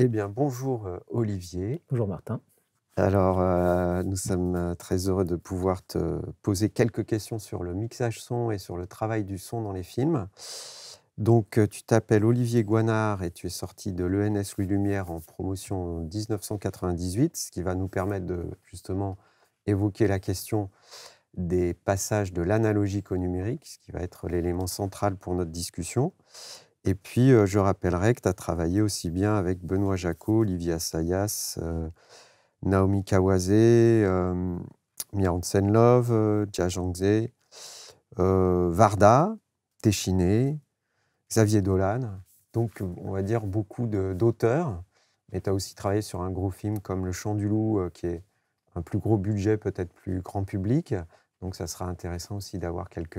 Eh bien, bonjour euh, Olivier. Bonjour Martin. Alors, euh, nous sommes euh, très heureux de pouvoir te poser quelques questions sur le mixage son et sur le travail du son dans les films. Donc, tu t'appelles Olivier Guanard et tu es sorti de l'ENS Louis Lumière en promotion 1998, ce qui va nous permettre de justement évoquer la question des passages de l'analogique au numérique, ce qui va être l'élément central pour notre discussion. Et puis, euh, je rappellerai que tu as travaillé aussi bien avec Benoît Jacot, Olivia Sayas, euh, Naomi Kawase, euh, Miran Senlove, Jia Zhangze, Varda, Téchiné, Xavier Dolan. Donc, on va dire beaucoup d'auteurs. Mais tu as aussi travaillé sur un gros film comme Le Chant du Loup, qui est un plus gros budget, peut-être plus grand public. Donc, ça sera intéressant aussi d'avoir quelques,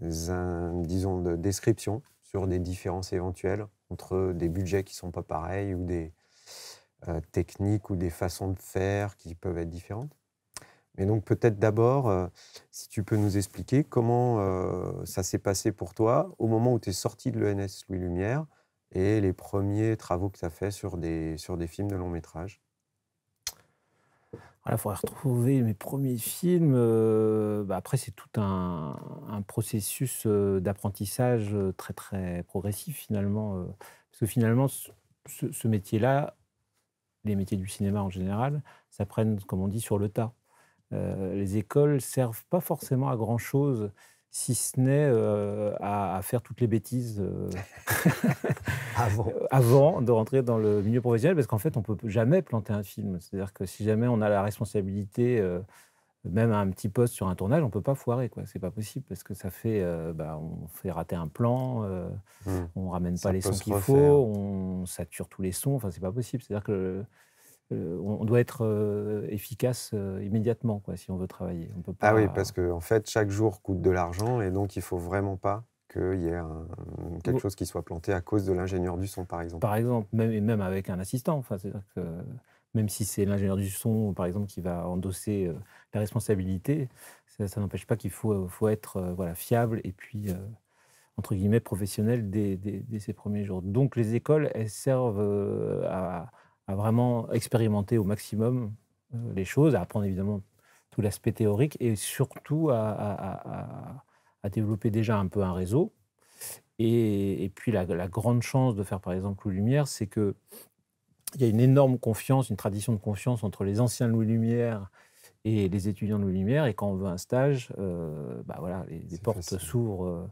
disons, de descriptions sur des différences éventuelles entre des budgets qui ne sont pas pareils ou des euh, techniques ou des façons de faire qui peuvent être différentes. Mais donc peut-être d'abord, euh, si tu peux nous expliquer comment euh, ça s'est passé pour toi au moment où tu es sorti de l'ENS Louis Lumière et les premiers travaux que tu as fait sur des, sur des films de long métrage il faudrait retrouver mes premiers films. Euh, bah, après, c'est tout un, processus euh, d'apprentissage euh, très, très progressif, finalement. Parce que finalement, ce, métier-là, les métiers du cinéma en général, s'apprennent, comme on dit, sur le tas. les écoles servent pas forcément à grand-chose si ce n'est euh, à, faire toutes les bêtises euh, avant. de rentrer dans le milieu professionnel, parce qu'en fait, on ne peut jamais planter un film. C'est-à-dire que si jamais on a la responsabilité, euh, même à un petit poste sur un tournage, on ne peut pas foirer. Ce n'est pas possible, parce que ça fait, bah, on fait rater un plan, mmh. on ne ramène pas les sons qu'il faut, on sature tous les sons, enfin, ce n'est pas possible. C'est-à-dire que... Euh, on doit être euh, efficace euh, immédiatement quoi, si on veut travailler. On peut pas... Ah oui, parce que en fait, chaque jour coûte de l'argent et donc il faut vraiment pas qu'il y ait quelque chose qui soit planté à cause de l'ingénieur du son, par exemple. Par exemple, même, et même avec un assistant. Enfin, c'est-à-dire que même si c'est l'ingénieur du son, par exemple, qui va endosser la responsabilité, ça, n'empêche pas qu'il faut, faut être voilà, fiable et puis, entre guillemets, professionnel dès, dès, ses premiers jours. Donc les écoles, elles servent à à vraiment expérimenter au maximum euh, les choses, à apprendre évidemment tout l'aspect théorique et surtout à, développer déjà un peu un réseau. Et, puis la, la, grande chance de faire par exemple Louis Lumière, c'est qu'il y a une énorme confiance, une tradition de confiance entre les anciens Louis Lumière et les étudiants de Louis Lumière. Et quand on veut un stage, euh, bah voilà, les portes s'ouvrent euh,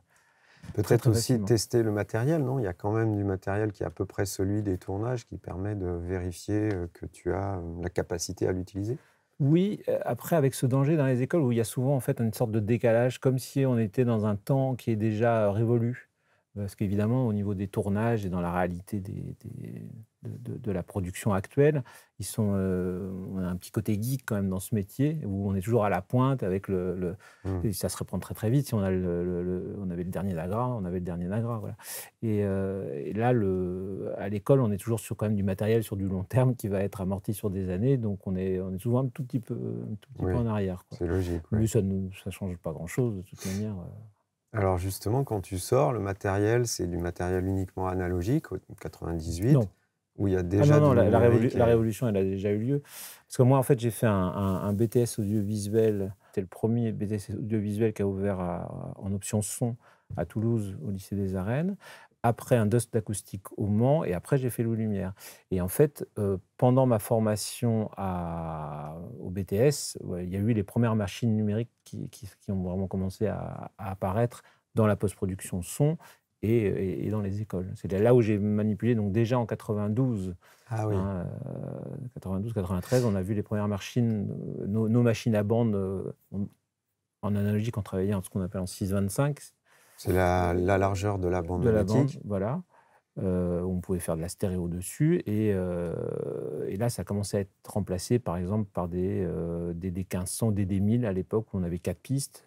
Peut-être aussi tester le matériel, non Il y a quand même du matériel qui est à peu près celui des tournages qui permet de vérifier euh, que tu as euh, la capacité à l'utiliser. Oui, euh, après avec ce danger dans les écoles où il y a souvent en fait une sorte de décalage, comme si on était dans un temps qui est déjà révolu. Parce qu'évidemment, au niveau des tournages et dans la réalité des, des, de, la production actuelle. Ils sont, euh, on a un petit côté geek quand même dans ce métier où on est toujours à la pointe avec le, hmm. ça se répand très très vite. Si on a le, on avait le dernier Nagra, on avait le dernier Nagra, voilà. Euh, et, là le là, à l'école, on est toujours sur quand même du matériel sur du long terme qui va être amorti sur des années, donc on est, on est souvent un tout petit peu, un tout petit peu en arrière. C'est logique. Mais ça ne ça change pas grand chose de toute manière. Euh. Alors justement, quand tu sors, le matériel, c'est du matériel uniquement analogique, 98. Non il ah, déjà. non, la, la, révolution, elle a déjà eu lieu. Parce que moi, en fait, j'ai fait un, BTS audiovisuel. C'était le premier BTS audiovisuel qui a ouvert en option son à Toulouse, au lycée des Arènes. Après, un dust d'acoustique au Mans. Et après, j'ai fait leau Lumière. Et en fait, euh, pendant ma formation à, au BTS, il y a eu les premières machines numériques qui, ont vraiment commencé à, à apparaître dans la post-production son et, dans les écoles. C'est là où j'ai manipulé, donc déjà en 92. 92-93, ah hein, euh, on a vu les premières machines, euh, nos, machines à bande, euh, en analogie en travaillait en ce qu'on appelle en 625. C'est la, largeur de la bande de La bande, voilà. Euh, on pouvait faire de la stéréo dessus. Euh, et, là, ça commençait à être remplacé, par exemple, par des, euh, des D1500, des 1000 à l'époque, où on avait quatre pistes.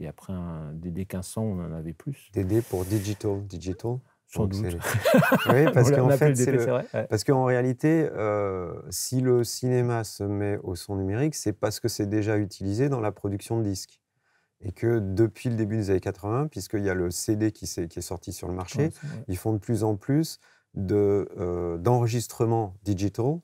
Et, après, un, des 1500 on en avait plus. DD pour digital. Digital sans doute. oui, parce qu'en fait, le... parce qu'en réalité, euh, si le cinéma se met au son numérique, c'est parce que c'est déjà utilisé dans la production de disques et que depuis le début des années 80, puisqu'il y a le CD qui, est, qui est sorti sur le marché, ils font de plus en plus euh, d'enregistrements de, digitaux.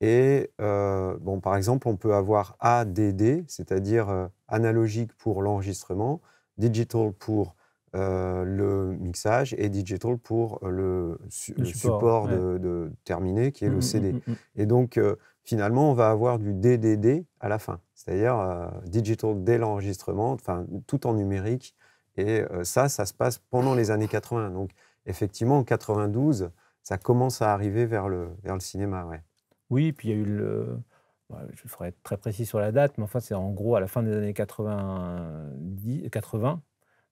Et euh, bon, par exemple, on peut avoir ADD, c'est-à-dire euh, analogique pour l'enregistrement, digital pour le mixage et digital pour le, support, de, de, terminé qui est le mmh, mmh, CD. Mmh, et donc, finalement, on va avoir du DDD à la fin, c'est-à-dire euh, digital dès l'enregistrement, enfin, tout en numérique. Et euh, ça, ça se passe pendant les années 80. Donc, effectivement, en 92, ça commence à arriver vers le, vers le cinéma. Oui, puis il y a eu le. Bah, je ferai être très précis sur la date, mais enfin, c'est en gros à la fin des années 80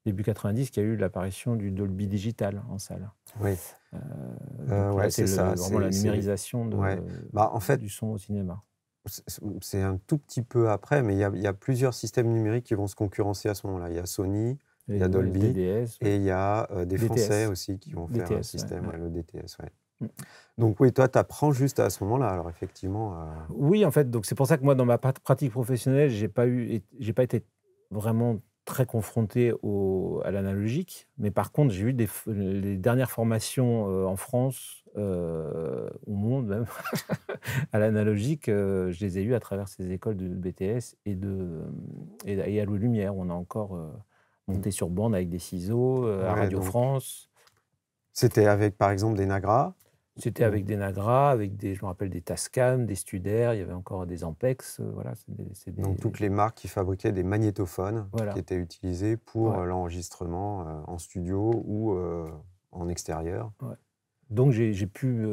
début 90 qu'il y a eu l'apparition du Dolby Digital en salle. Oui. Euh, euh ouais, c'est Vraiment la numérisation de, bah, en fait, du son au cinéma. C'est un tout petit peu après, mais il y, a, plusieurs systèmes numériques qui vont se concurrencer à ce moment-là. Il y a Sony, il y a Dolby, et il y a euh, des Français aussi qui vont faire un système, le DTS. Mm. Donc oui, toi, tu apprends juste à ce moment-là. Alors effectivement. Oui, en fait, donc c'est pour ça que moi, dans ma pratique professionnelle, j'ai pas eu, j'ai pas été vraiment très confronté au, à l'analogique, mais par contre, j'ai eu des, les dernières formations euh, en France, euh, au monde même, à l'analogique, euh, je les ai eues à travers ces écoles de BTS et, de, et, à l'eau Lumière. On a encore monté sur bande avec des ciseaux, à Radio France. C'était avec, par exemple, des Nagras c'était avec des Nagra, avec des, je me rappelle, des Tascam, des Studer, il y avait encore des Ampex. Euh, voilà, des, Donc toutes les marques qui fabriquaient des magnétophones qui étaient utilisés pour euh, l'enregistrement euh, en studio ou en extérieur. Donc j'ai pu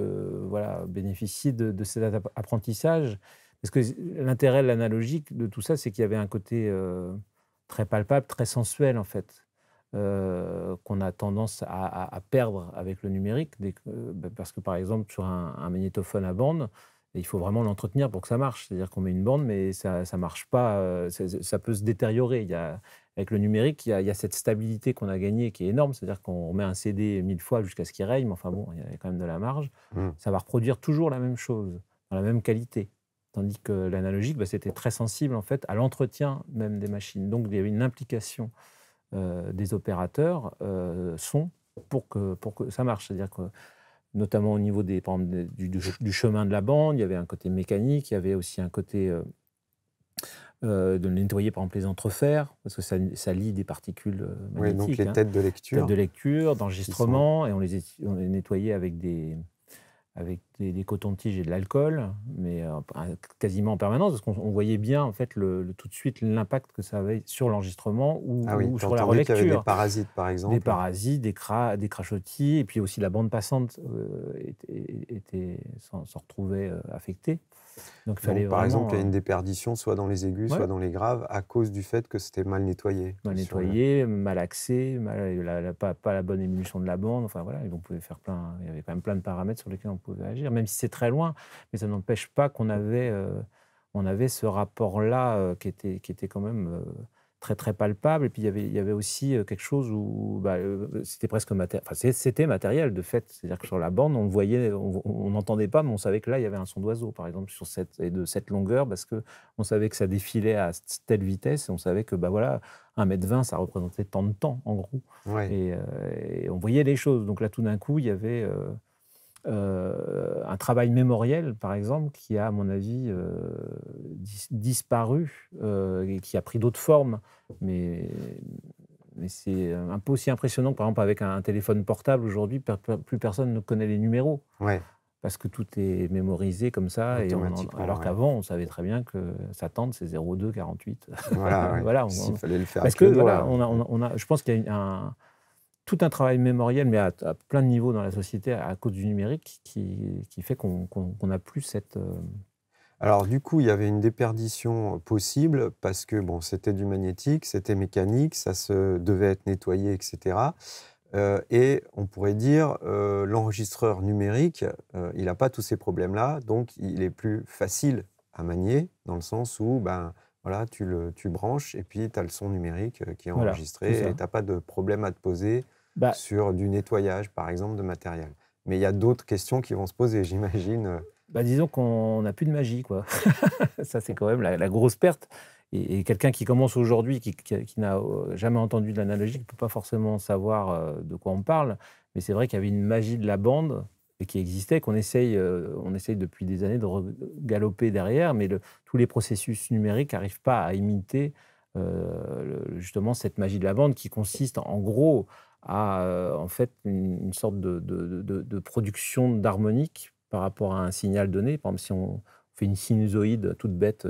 voilà, bénéficier de, de, cet apprentissage. Parce que l'intérêt de l'analogique de tout ça, c'est qu'il y avait un côté très palpable, très sensuel en fait. Euh, qu'on a tendance à, perdre avec le numérique, euh, bah, parce que par exemple sur un, magnétophone à bande, il faut vraiment l'entretenir pour que ça marche. C'est-à-dire qu'on met une bande, mais ça ne marche pas, euh, ça, peut se détériorer. avec le numérique, il y a, cette stabilité qu'on a gagnée qui est énorme. C'est-à-dire qu'on met un CD mille fois jusqu'à ce qu'il raye, mais enfin bon, il y a quand même de la marge. Mmh. Ça va reproduire toujours la même chose, dans la même qualité. Tandis que l'analogique, bah, c'était très sensible en fait à l'entretien même des machines. Donc il y avait une implication euh, des opérateurs euh, sont pour que, pour que ça marche. C'est-à-dire que notamment au niveau des, par du, chemin de la bande, il y avait un côté mécanique, il y avait aussi un côté euh, de nettoyer par exemple les entrefers, parce que ça, lie des particules magnétiques. donc les hein. têtes de lecture. de lecture, d'enregistrement, et on les, on les nettoyait avec des, avec des, des cotons-tiges et de l'alcool, mais euh, quasiment en permanence, parce qu'on voyait bien en fait le, tout de suite l'impact que ça avait sur l'enregistrement ou, ah sur la y avait des parasites, par exemple. Des parasites, des, des crachotis, et puis aussi la bande passante euh, était, s'en retrouvait euh, affectée. Donc, fallait par exemple, il y a euh, une déperdition soit dans les aigus, soit dans les graves, à cause du fait que c'était mal nettoyé. Mal nettoyé, mal axé, pas, la bonne émulsion de la bande. Enfin voilà, on pouvait faire plein. Il y avait quand même plein de paramètres sur lesquels on pouvait agir, même si c'est très loin. Mais ça n'empêche pas qu'on avait, euh, on avait ce rapport-là euh, qui était, qui était quand même très très palpable. Et puis il y avait, il y avait aussi euh, quelque chose où bah, euh, c'était presque matériel. c'était matériel de fait. C'est-à-dire que sur la bande, on voyait, on n'entendait pas, mais on savait que là il y avait un son d'oiseau, par exemple, sur cette et de cette longueur, parce que on savait que ça défilait à telle vitesse et on savait que bah voilà, un m ça représentait tant de temps en gros. Euh, et, on voyait les choses. Donc là, tout d'un coup, il y avait euh, un travail mémoriel, par exemple, qui a, à mon avis, euh, disparu euh, et qui a pris d'autres formes, mais, mais c'est un peu aussi impressionnant, par exemple, avec un, téléphone portable aujourd'hui, plus personne ne connaît les numéros. Parce que tout est mémorisé comme ça, et alors qu'avant, on savait très bien que sa tente c'est 02 48. Voilà, voilà on, il fallait le faire. Parce que, voilà, on a, on a, je pense qu'il y a un, tout un travail mémoriel, mais à, plein de niveaux dans la société à, cause du numérique, qui, fait qu'on n'a plus cette... Euh, Alors du coup, il y avait une déperdition euh, possible parce que bon, c'était du magnétique, c'était mécanique, ça se devait être nettoyé, etc. Euh, et on pourrait dire l'enregistreur numérique, il n'a pas tous ces problèmes-là, donc il est plus facile à manier dans le sens où ben voilà, tu le tu branches et puis tu as le son numérique euh, qui est enregistré et tu n'as pas de problème à te poser bah sur du nettoyage, par exemple, de matériel. Mais il y a d'autres questions qui vont se poser, j'imagine. Euh. Bah, disons qu'on n'a plus de magie, quoi. Ça, c'est quand même la, grosse perte. Et, quelqu'un qui commence aujourd'hui, qui, qui, n'a euh, jamais entendu de l'analogie, ne peut pas forcément savoir de quoi on parle. Mais c'est vrai qu'il y avait une magie de la bande qui existait, qu'on essaye, euh, on essaye depuis des années de galoper derrière, mais tous les processus numériques n'arrivent pas à imiter euh, justement cette magie de la bande qui consiste en gros à euh, en fait une, sorte de, production d'harmonique par rapport à un signal donné. Par exemple, si on fait une sinusoïde toute bête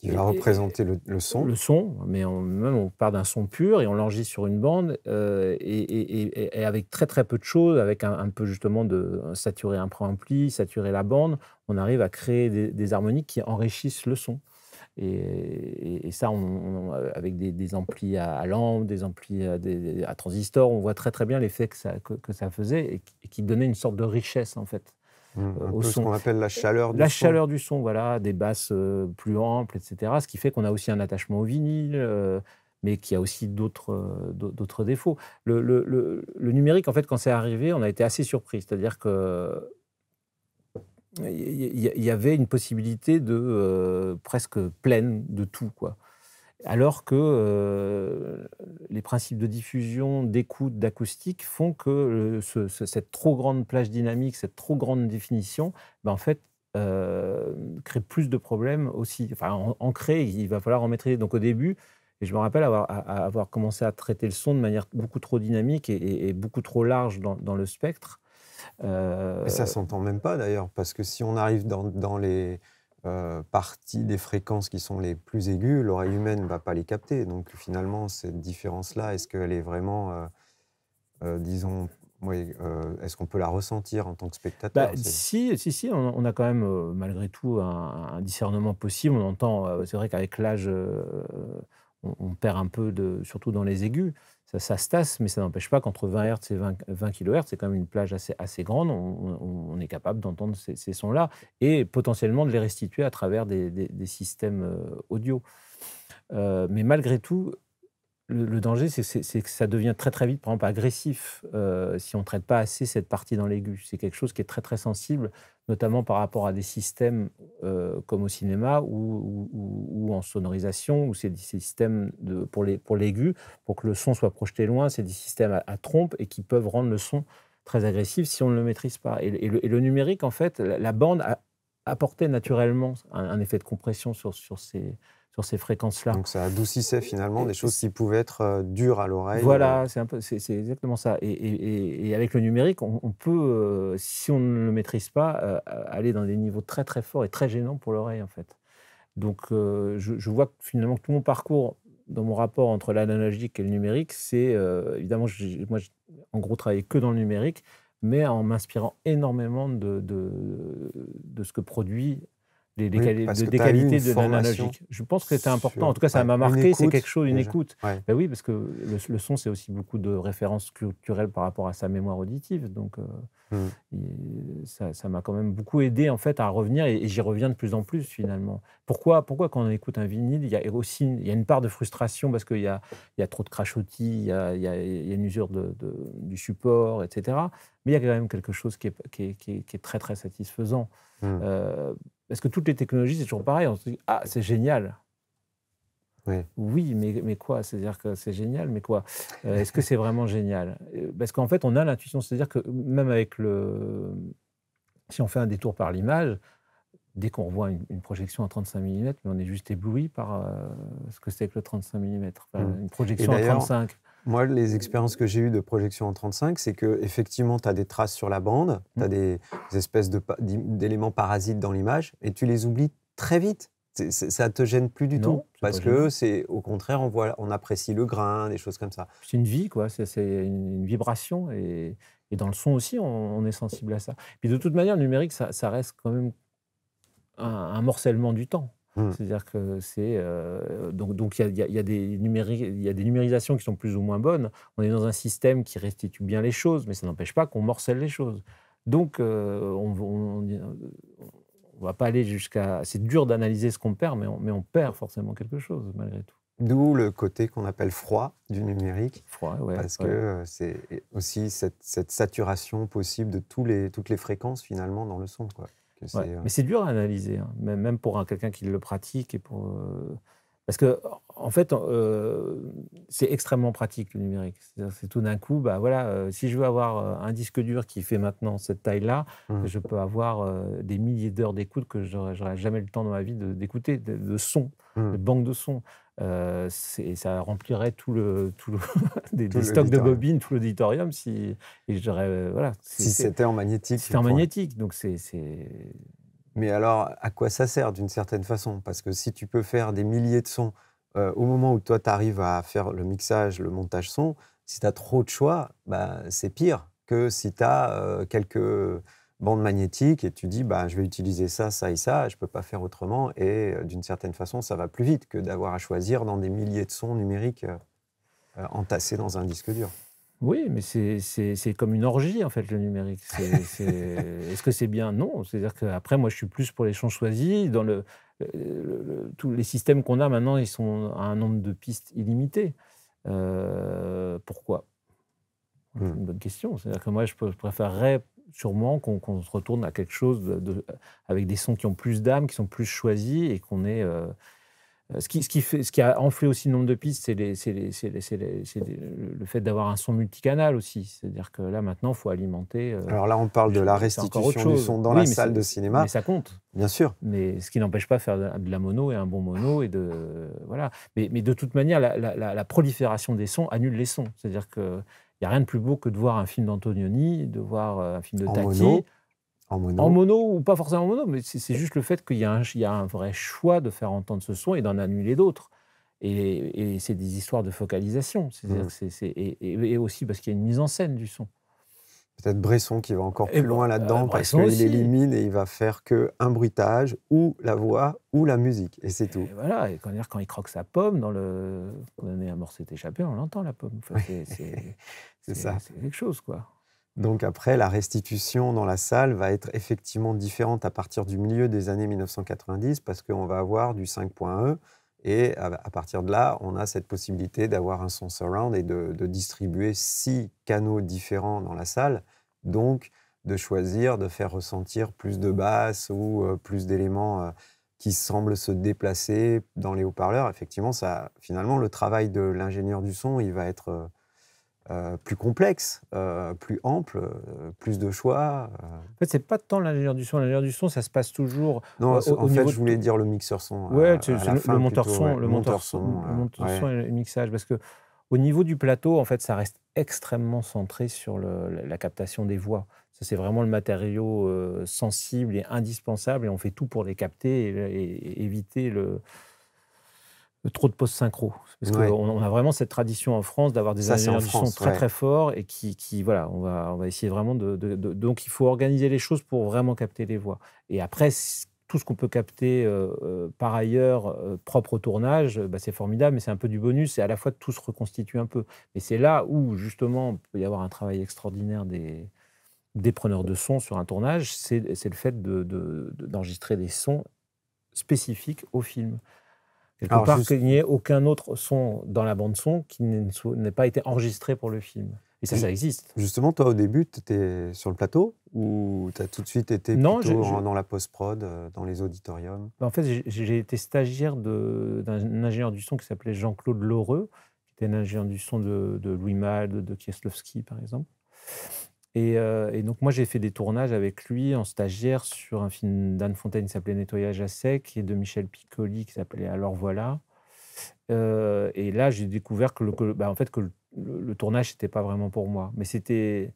qui va représenter le, son. Le son, mais on, même on part d'un son pur et on l'enregistre sur une bande euh, et, avec très très peu de choses, avec un, peu justement de saturer un pre-ampli, saturer la bande, on arrive à créer des, des harmoniques qui enrichissent le son. Et, ça, avec des, amplis à, lampe, des amplis à, transistor, on voit très très bien l'effet que ça faisait et qui, donnait une sorte de richesse en fait Mmh, peu ce qu'on appelle la chaleur du son. La chaleur du son, voilà, des basses euh, plus amples, etc. Ce qui fait qu'on a aussi un attachement au vinyle euh, mais qui a aussi d'autres euh, défauts. Le, numérique, en fait, quand c'est arrivé, on a été assez surpris. C'est-à-dire que il y, avait une possibilité de presque pleine de tout, quoi alors que euh, les principes de diffusion, d'écoute, d'acoustique font que euh, cette trop grande plage dynamique, cette trop grande définition, ben en fait, euh, crée plus de problèmes aussi. Enfin, en, créer, crée, il va falloir en maîtriser. Donc au début, et je me rappelle avoir, commencé à traiter le son de manière beaucoup trop dynamique et, beaucoup trop large dans, le spectre. Mais ça s'entend même pas d'ailleurs, parce que si on arrive dans les euh, partie des fréquences qui sont les plus aiguës, l'oreille humaine ne va pas les capter. Donc finalement, cette différence-là, est-ce qu'elle est vraiment, euh, euh, disons, est-ce qu'on peut la ressentir en tant que spectateur bah, Si, si, si on, a quand même malgré tout un, discernement possible. On entend, c'est vrai qu'avec l'âge, on, on, perd un peu, de, surtout dans les aigus ça, ça, mais ça n'empêche pas qu'entre 20 Hz et 20, kHz, c'est quand même une plage assez, assez grande, on, est capable d'entendre ces, sons-là et potentiellement de les restituer à travers des, systèmes euh, audio. Euh, mais malgré tout, le, danger, c'est que ça devient très très vite, par exemple, agressif euh, si on ne traite pas assez cette partie dans l'aigu. C'est quelque chose qui est très très sensible notamment par rapport à des systèmes euh, comme au cinéma ou, en sonorisation, où c'est systèmes pour l'aigu, pour, pour que le son soit projeté loin, c'est des systèmes à, trompe et qui peuvent rendre le son très agressif si on ne le maîtrise pas. Et, le, numérique, en fait, la, bande a apporté naturellement un, effet de compression sur, sur ces sur ces fréquences-là. Donc ça adoucissait finalement des choses qui pouvaient être euh, dures à l'oreille. Voilà, euh, c'est exactement ça. Et, avec le numérique, on, peut, euh, si on ne le maîtrise pas, aller dans des niveaux très très forts et très gênants pour l'oreille en fait. Donc je, je, vois que finalement tout mon parcours dans mon rapport entre l'analogique et le numérique, c'est évidemment, moi j'ai en gros travaillé que dans le numérique, mais en m'inspirant énormément de, de, de, ce que produit des, de, qualités de l'analogique. Je pense que c'était important. En tout cas, ça m'a marqué. C'est quelque chose, une écoute. Ben oui, parce que le, son, c'est aussi beaucoup de références culturelles par rapport à sa mémoire auditive. Donc, euh, hmm. ça m'a quand même beaucoup aidé en fait à revenir et, j'y reviens de plus en plus finalement. Pourquoi, pourquoi quand on écoute un vinyle, il y a aussi il y a une part de frustration parce qu'il y, a, trop de crachotis, il y a, il y a une usure de, du support, etc. Mais il y a quand même quelque chose qui est, qui très, très satisfaisant. parce hmm. euh, que toutes les technologies, c'est toujours pareil. On se dit, ah, c'est génial. Oui. mais, mais quoi C'est-à-dire que c'est génial, mais quoi euh, Est-ce que c'est vraiment génial euh, Parce qu'en fait, on a l'intuition, c'est-à-dire que même avec le... Si on fait un détour par l'image, dès qu'on voit une, projection à 35 mm, mais on est juste ébloui par ce que c'est que le 35 mm, une projection à 35. Moi, les expériences que j'ai eues de projection en 35, c'est que tu as des traces sur la bande, tu as mm. des espèces d'éléments parasites dans l'image, et tu les oublies très vite. Ça ne te gêne plus du tout, parce que c'est au contraire, on, apprécie le grain, des choses comme ça. C'est une vie, quoi. C'est une vibration, et, dans le son aussi, on, est sensible à ça. Puis de toute manière, le numérique, ça, reste quand même un morcellement du temps. Mm. C'est-à-dire que c'est. Euh, donc, il y, a, des des numérisations qui sont plus ou moins bonnes. On est dans un système qui restitue bien les choses, mais ça n'empêche pas qu'on morcelle les choses. Donc, euh, on, on, va pas aller jusqu'à. C'est dur d'analyser ce qu'on perd, mais on, mais on perd forcément quelque chose, malgré tout. D'où le côté qu'on appelle froid du numérique. Froid, oui. Parce que euh, c'est aussi cette, saturation possible de tous les, toutes les fréquences, finalement, dans le son. Quoi. Euh, mais c'est dur à analyser, hein, même, pour quelqu'un qui le pratique et pour. Euh, parce que, en fait, euh, c'est extrêmement pratique le numérique. C'est tout d'un coup, bah voilà, si je veux avoir un disque dur qui fait maintenant cette taille-là, mmh. je peux avoir des milliers d'heures d'écoute que je j'aurais jamais le temps dans ma vie d'écouter, de, sons, de, son, mmh. de sons. de euh, et ça remplirait tout le, tout des, stocks de bobines, tout l'auditorium. Si, euh, voilà, si c'était en magnétique. C'était en magnétique. Donc c'est. Mais alors, à quoi ça sert d'une certaine façon Parce que si tu peux faire des milliers de sons euh, au moment où toi, tu arrives à faire le mixage, le montage son, si tu as trop de choix, bah, c'est pire que si tu as quelques bande magnétique et tu dis bah, je vais utiliser ça, ça et ça, je ne peux pas faire autrement et euh, d'une certaine façon ça va plus vite que d'avoir à choisir dans des milliers de sons numériques euh, euh, entassés dans un disque dur. Oui, mais c'est comme une orgie en fait le numérique. Est-ce que c'est bien Non. C'est-à-dire qu'après moi je suis plus pour les champs choisis. Dans le, tous les systèmes qu'on a maintenant ils sont à un nombre de pistes illimité. pourquoi hmm. c'est une bonne question. C'est-à-dire que moi, je préférerais sûrement qu'on se retourne à quelque chose de, avec des sons qui ont plus d'âme, qui sont plus choisis et qu'on est. Euh, ce, qui, ce, qui fait, ce qui a enflé aussi le nombre de pistes, c'est le fait d'avoir un son multicanal aussi. C'est-à-dire que là, maintenant, il faut alimenter. Euh, Alors là, on parle de la restitution du son dans la salle de cinéma. Mais ça compte. Bien sûr. Mais ce qui n'empêche pas de faire de la mono et un bon mono. Et de, voilà. Mais, de toute manière, la prolifération des sons annule les sons. C'est-à-dire que il n'y a rien de plus beau que de voir un film d'Antonioni, de voir euh, un film de en en mono. En mono, ou pas forcément en mono, mais c'est juste le fait qu'il y, a un vrai choix de faire entendre ce son et d'en annuler d'autres. Et, c'est des histoires de focalisation. Mmh. et, aussi parce qu'il y a une mise en scène du son. Peut-être Bresson qui va encore eh plus loin ben, là-dedans parce qu'il élimine et il va faire que un bruitage ou la voix ou la musique et c'est tout. Voilà, quand, il croque sa pomme dans le quand on est un morceau échappé, on l'entend la pomme. c'est ça. C'est quelque chose quoi. Donc après, la restitution dans la salle va être effectivement différente à partir du milieu des années 1990 parce qu'on va avoir du 5.1 et à, partir de là, on a cette possibilité d'avoir un son surround et de, distribuer six canaux différents dans la salle. Donc, de choisir de faire ressentir plus de basses ou euh, plus d'éléments euh, qui semblent se déplacer dans les haut-parleurs. Effectivement, ça, finalement, le travail de l'ingénieur du son, il va être euh, euh, plus complexe, euh, plus ample, euh, plus de choix. En fait, c'est pas tant l'ingénieur du son. L'ingénieur du son, ça se passe toujours. Non, en fait, je voulais dire le mixeur son. Ouais, le, monteur son, le monteur son, le et le mixage, parce que au niveau du plateau, en fait, ça reste extrêmement centré sur la captation des voix. Ça, C'est vraiment le matériau sensible et indispensable, et on fait tout pour les capter et éviter le, trop de post-synchro. Parce on a vraiment cette tradition en France d'avoir des ingénieurs du son très très forts et qui, voilà, on va, on va essayer vraiment de, Donc il faut organiser les choses pour vraiment capter les voix. Et après, tout ce qu'on peut capter euh, euh, par ailleurs, euh, propre au tournage, bah, c'est formidable, mais c'est un peu du bonus et à la fois tout se reconstitue un peu. Mais c'est là où justement il peut y avoir un travail extraordinaire des, des preneurs de son sur un tournage, c'est le fait d'enregistrer des sons spécifiques au film. Quelque Alors, qu'il n'y ait aucun autre son dans la bande-son qui n'ait pas été enregistré pour le film. Et ça, ça existe. Justement, toi, au début, tu étais sur le plateau ou tu as tout de suite été plutôt dans la post-prod, euh, dans les auditoriums bah, En fait, j'ai été stagiaire d'un ingénieur du son qui s'appelait Jean-Claude Loreux, qui était un ingénieur du son de, Louis Malle, de Kieslowski, par exemple. Euh, et, donc moi j'ai fait des tournages avec lui en stagiaire sur un film d'Anne Fontaine qui s'appelait Nettoyage à sec et de Michel Piccoli qui s'appelait Alors voilà. Euh, et là j'ai découvert que, le, bah, en fait, que le, tournage n'était pas vraiment pour moi. Mais c'était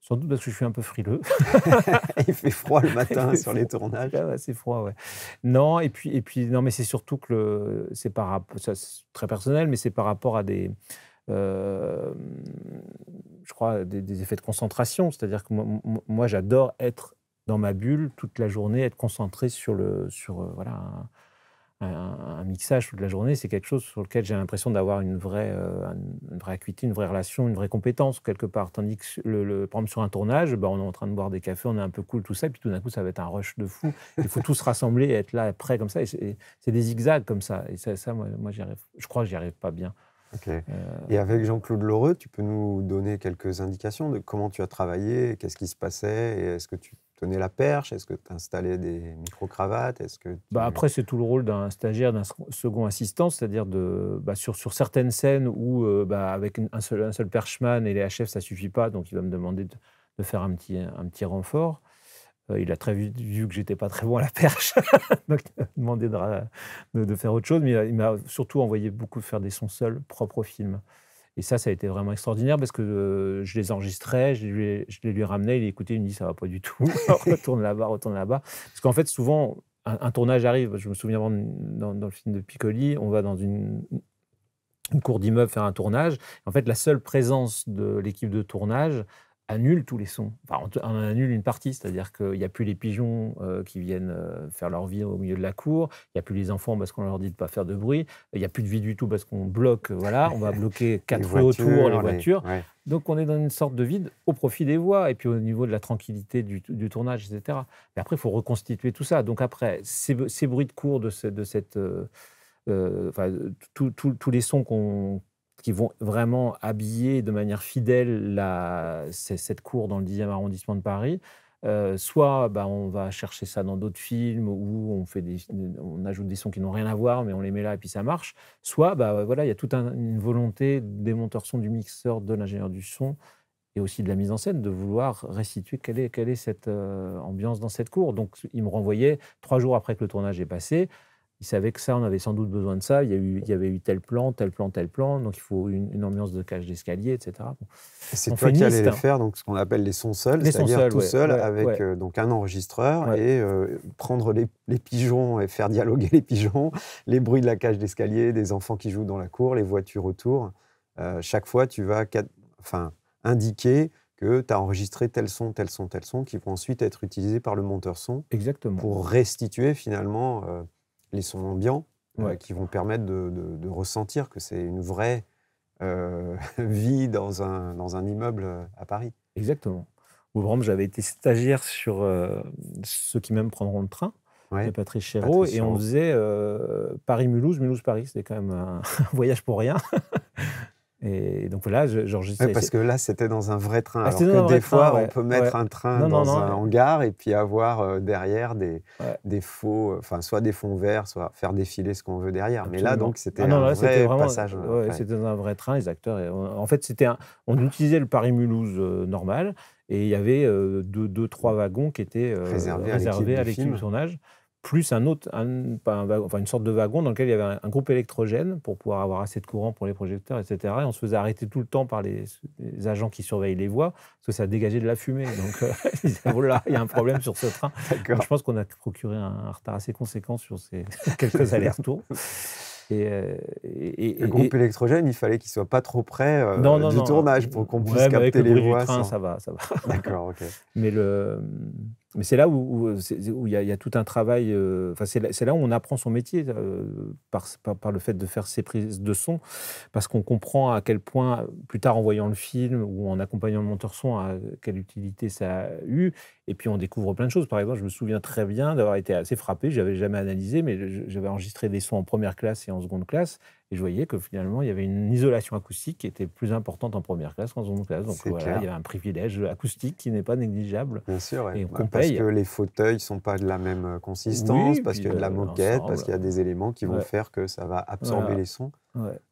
sans doute parce que je suis un peu frileux. Il fait froid le matin sur les tournages. Ah c'est froid, ouais. Non, et puis, et puis non, mais c'est surtout que c'est par ça très personnel, mais c'est par rapport à des... Euh, je crois, des, effets de concentration. C'est-à-dire que moi, j'adore être dans ma bulle toute la journée, être concentré sur, le, sur euh, voilà, un, mixage toute la journée. C'est quelque chose sur lequel j'ai l'impression d'avoir une, vraie euh, une vraie acuité, une vraie relation, une vraie compétence quelque part. Tandis que, le, prendre par exemple, sur un tournage, bah, on est en train de boire des cafés, on est un peu cool, tout ça, et puis tout d'un coup, ça va être un rush de fou. Il faut tous rassembler, être là, prêt comme ça. C'est des zigzags comme ça. Et ça, ça moi, je crois que j'y arrive pas bien. Euh, et avec Jean-Claude Loreux, tu peux nous donner quelques indications de comment tu as travaillé, qu'est-ce qui se passait, et est-ce que tu tenais la perche, est-ce que tu installais des micro-cravates, est-ce que... Bah après, c'est tout le rôle d'un stagiaire, d'un second assistant, c'est-à-dire de, bah, sur, certaines scènes où euh, bah, avec un seul, un perchman et les HF, ça suffit pas, donc il va me demander de, de faire un petit, un petit renfort. Euh, il a très vite vu que j'étais pas très bon à la perche, donc il m'a demandé de, faire autre chose, mais euh, il m'a surtout envoyé beaucoup faire des sons seuls propres au film. Et ça, ça a été vraiment extraordinaire parce que euh, je les enregistrais, je les, lui ramenais, il écoutait, il me dit ça va pas du tout, retourne là-bas, retourne là-bas. Parce qu'en fait, souvent, un, tournage arrive, je me souviens dans, le film de Piccoli, on va dans une cour d'immeuble faire un tournage. En fait, la seule présence de l'équipe de tournage, annule tous les sons. Enfin, on annule une partie, c'est-à-dire qu'il n'y a plus les pigeons euh, qui viennent euh, faire leur vie au milieu de la cour, il n'y a plus les enfants parce qu'on leur dit de ne pas faire de bruit, il n'y a plus de vie du tout parce qu'on bloque, euh, voilà, on va bloquer quatre fois autour, les voitures. Donc on est dans une sorte de vide au profit des voix et puis au niveau de la tranquillité du, tournage, etc. Mais après, il faut reconstituer tout ça. Donc après, ces, bruits de cours de, de cette... tous les sons qu'on qui vont vraiment habiller de manière fidèle cette cour dans le 10e arrondissement de Paris. Euh, soit bah, on va chercher ça dans d'autres films où on, fait on ajoute des sons qui n'ont rien à voir, mais on les met là et puis ça marche. Soit bah, voilà, il y a toute une volonté des monteurs son, du mixeur, de l'ingénieur du son et aussi de la mise en scène de vouloir restituer quelle est, quelle est cette euh, ambiance dans cette cour. Donc il me renvoyait trois jours après que le tournage est passé il savait que ça, on avait sans doute besoin de ça. Il y, eu, y avait eu tel plan, tel plan, tel plan. Donc, il faut une, ambiance de cage d'escalier, etc. c'est toi qui allais hein. faire, donc, ce qu'on appelle les sons seuls, c'est-à-dire tout seul avec euh, donc un enregistreur et euh, prendre les, pigeons et faire dialoguer les pigeons, les bruits de la cage d'escalier, des enfants qui jouent dans la cour, les voitures autour. Euh, chaque fois, tu vas enfin, indiquer que tu as enregistré tel son, tel son, tel son, qui vont ensuite être utilisés par le monteur son Exactement. pour restituer finalement les sons ambiants euh, qui vont permettre de, ressentir que c'est une vraie euh, vie dans un, immeuble euh, à Paris. Exactement. Au j'avais été stagiaire sur ceux qui même prendront le train. Patrick Chéreau, et on faisait Paris-Mulhouse, Mulhouse-Paris. C'était quand même un voyage pour rien. Et donc voilà, j'enregistrais. parce que là, c'était dans un vrai train. Ah, alors que des fois, on peut mettre un train dans un hangar et puis avoir euh, derrière des, faux, euh, enfin, soit des fonds verts, soit faire défiler ce qu'on veut derrière. Mais là, donc, c'était ah un vrai passage. C'était un vrai train, les acteurs. en fait, c'était on utilisait le Paris-Mulhouse euh, normal et il y avait deux, trois wagons qui étaient réservés, réservés à l'équipe de tournage plus un autre, enfin une sorte de wagon dans lequel il y avait un, groupe électrogène pour pouvoir avoir assez de courant pour les projecteurs, etc. Et on se faisait arrêter tout le temps par les, agents qui surveillent les voies parce que ça dégageait de la fumée. Donc voilà, euh, oh il y a un problème sur ce train. je pense qu'on a procuré un retard assez conséquent sur ces quelques allers-retours. Et, euh, le groupe électrogène, il fallait qu'il soit pas trop près euh, du tournage pour qu'on puisse capter avec les voies. Ça va, ça va. D'accord, ok. Mais le mais c'est là où euh, il y, a, tout un travail. Euh, c'est là, où on apprend son métier euh, par, le fait de faire ces prises de son, parce qu'on comprend à quel point, plus tard en voyant le film ou en accompagnant le monteur son, à quelle utilité ça a eu. Et puis on découvre plein de choses. Par exemple, je me souviens très bien d'avoir été assez frappé. J'avais jamais analysé, mais j'avais enregistré des sons en première classe et en seconde classe. Et je voyais que finalement, il y avait une isolation acoustique qui était plus importante en première classe qu'en seconde classe. Donc voilà, il y a un privilège acoustique qui n'est pas négligeable. Bien sûr, bah, parce que les fauteuils ne sont pas de la même euh, consistance, parce qu'il y a de la euh, moquette, parce qu'il y a des éléments qui vont faire que ça va absorber les sons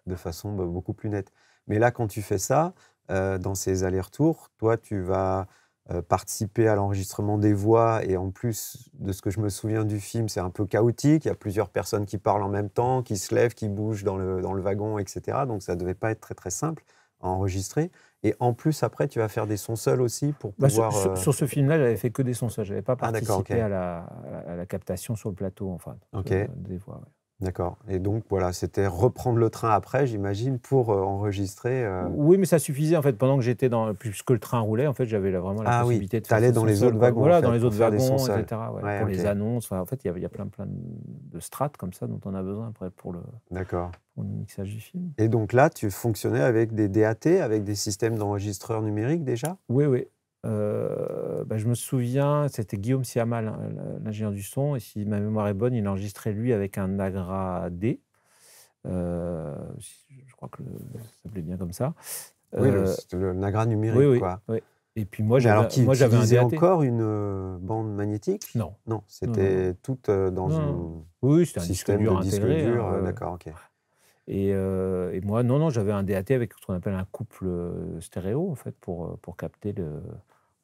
de façon bah, beaucoup plus nette. Mais là, quand tu fais ça, euh, dans ces allers-retours, toi, tu vas euh, participer à l'enregistrement des voix. Et en plus, de ce que je me souviens du film, c'est un peu chaotique. Il y a plusieurs personnes qui parlent en même temps, qui se lèvent, qui bougent dans le, dans le wagon, etc. Donc ça ne devait pas être très très simple à enregistrer. Et en plus, après, tu vas faire des sons seuls aussi pour bah, pouvoir. Euh, sur, ce film-là, j'avais fait que des sons seuls. Je n'avais pas ah, participé à, la, captation sur le plateau, enfin, euh, des voix. D'accord. Et donc, voilà, c'était reprendre le train après, j'imagine, pour euh, enregistrer. Euh oui, mais ça suffisait, en fait, pendant que j'étais dans. Puisque le train roulait, en fait, j'avais vraiment la ah possibilité de faire. Allais dans les autres wagons. Voilà, dans les autres wagons, etc. pour les annonces. en fait, il y, a plein, plein de strates comme ça dont on a besoin après pour le. D'accord. Pour le mixage du film. Et donc là, tu fonctionnais avec des DAT, avec des systèmes d'enregistreurs numériques déjà Oui, oui. Euh, bah, je me souviens, c'était Guillaume Siamal, hein, l'ingénieur du son, et si ma mémoire est bonne, il enregistrait lui avec un Agra D. Euh, je crois que ça s'appelait bien comme ça. Oui, le Nagra euh, numérique, Et puis moi, j'avais, moi, j'avais un DAT. encore une bande magnétique Non. Non, c'était tout dans oui, c'était un disque dur de disque dur. Hein, d'accord, ok. Et, et, moi, non, non, j'avais un DAT avec ce qu'on appelle un couple stéréo, en fait, pour, pour capter le,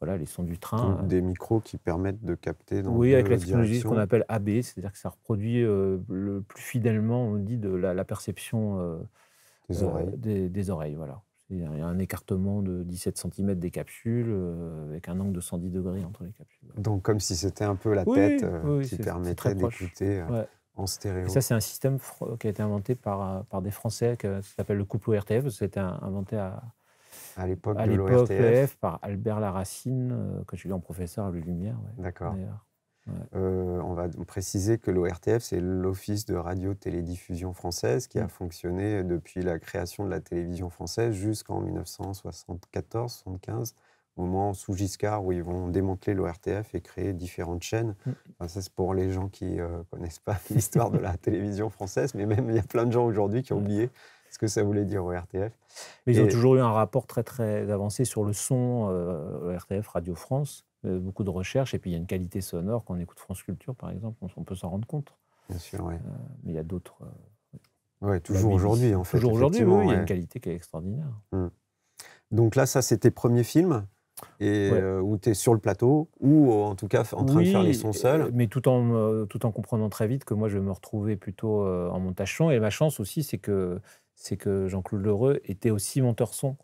voilà, les sons du train. Euh, des micros qui permettent de capter dans Oui, avec la technologie qu'on appelle AB, c'est-à-dire que ça reproduit euh, le plus fidèlement, on dit, de la, perception euh, des, oreilles. Des, oreilles. Voilà. Il y a un écartement de 17 cm des capsules, avec un angle de 110 degrés entre les capsules. Donc comme si c'était un peu la tête qui permettrait d'écouter. En stéréo. Et ça, c'est un système qui a été inventé par, par des Français qui s'appelle le Ça RTf C'était inventé à, à l'époque de l'ORTF e par Albert Laracine, quand euh, que j'ai eu en professeur à Lumière. D'accord. Euh, on va préciser que l'ORTF, c'est l'Office de radio-télédiffusion française qui a mm. fonctionné depuis la création de la télévision française jusqu'en 1974-75, au moment sous Giscard où ils vont démanteler l'ORTF et créer différentes chaînes. Mm. Enfin, ça, c'est pour les gens qui ne euh, connaissent pas l'histoire de la télévision française, mais même il y a plein de gens aujourd'hui qui ont oublié que ça voulait dire au RTF. Mais ils ont toujours eu un rapport très très avancé sur le son, euh, RTF, Radio France, euh, beaucoup de recherches, et puis il y a une qualité sonore quand on écoute France Culture, par exemple, on, peut s'en rendre compte. Bien sûr, euh, mais il y a d'autres. oui, toujours aujourd'hui, en fait. Toujours aujourd'hui, oui, il y a une qualité qui est extraordinaire. Hmm. Donc là, ça, c'était premier film et où tu es sur le plateau ou en tout cas en train de faire les sons seuls. Mais tout en, tout en comprenant très vite que moi je vais me retrouver plutôt en montage son. Et ma chance aussi, c'est que c'est que Jean-Claude Lheureux était aussi monteur son.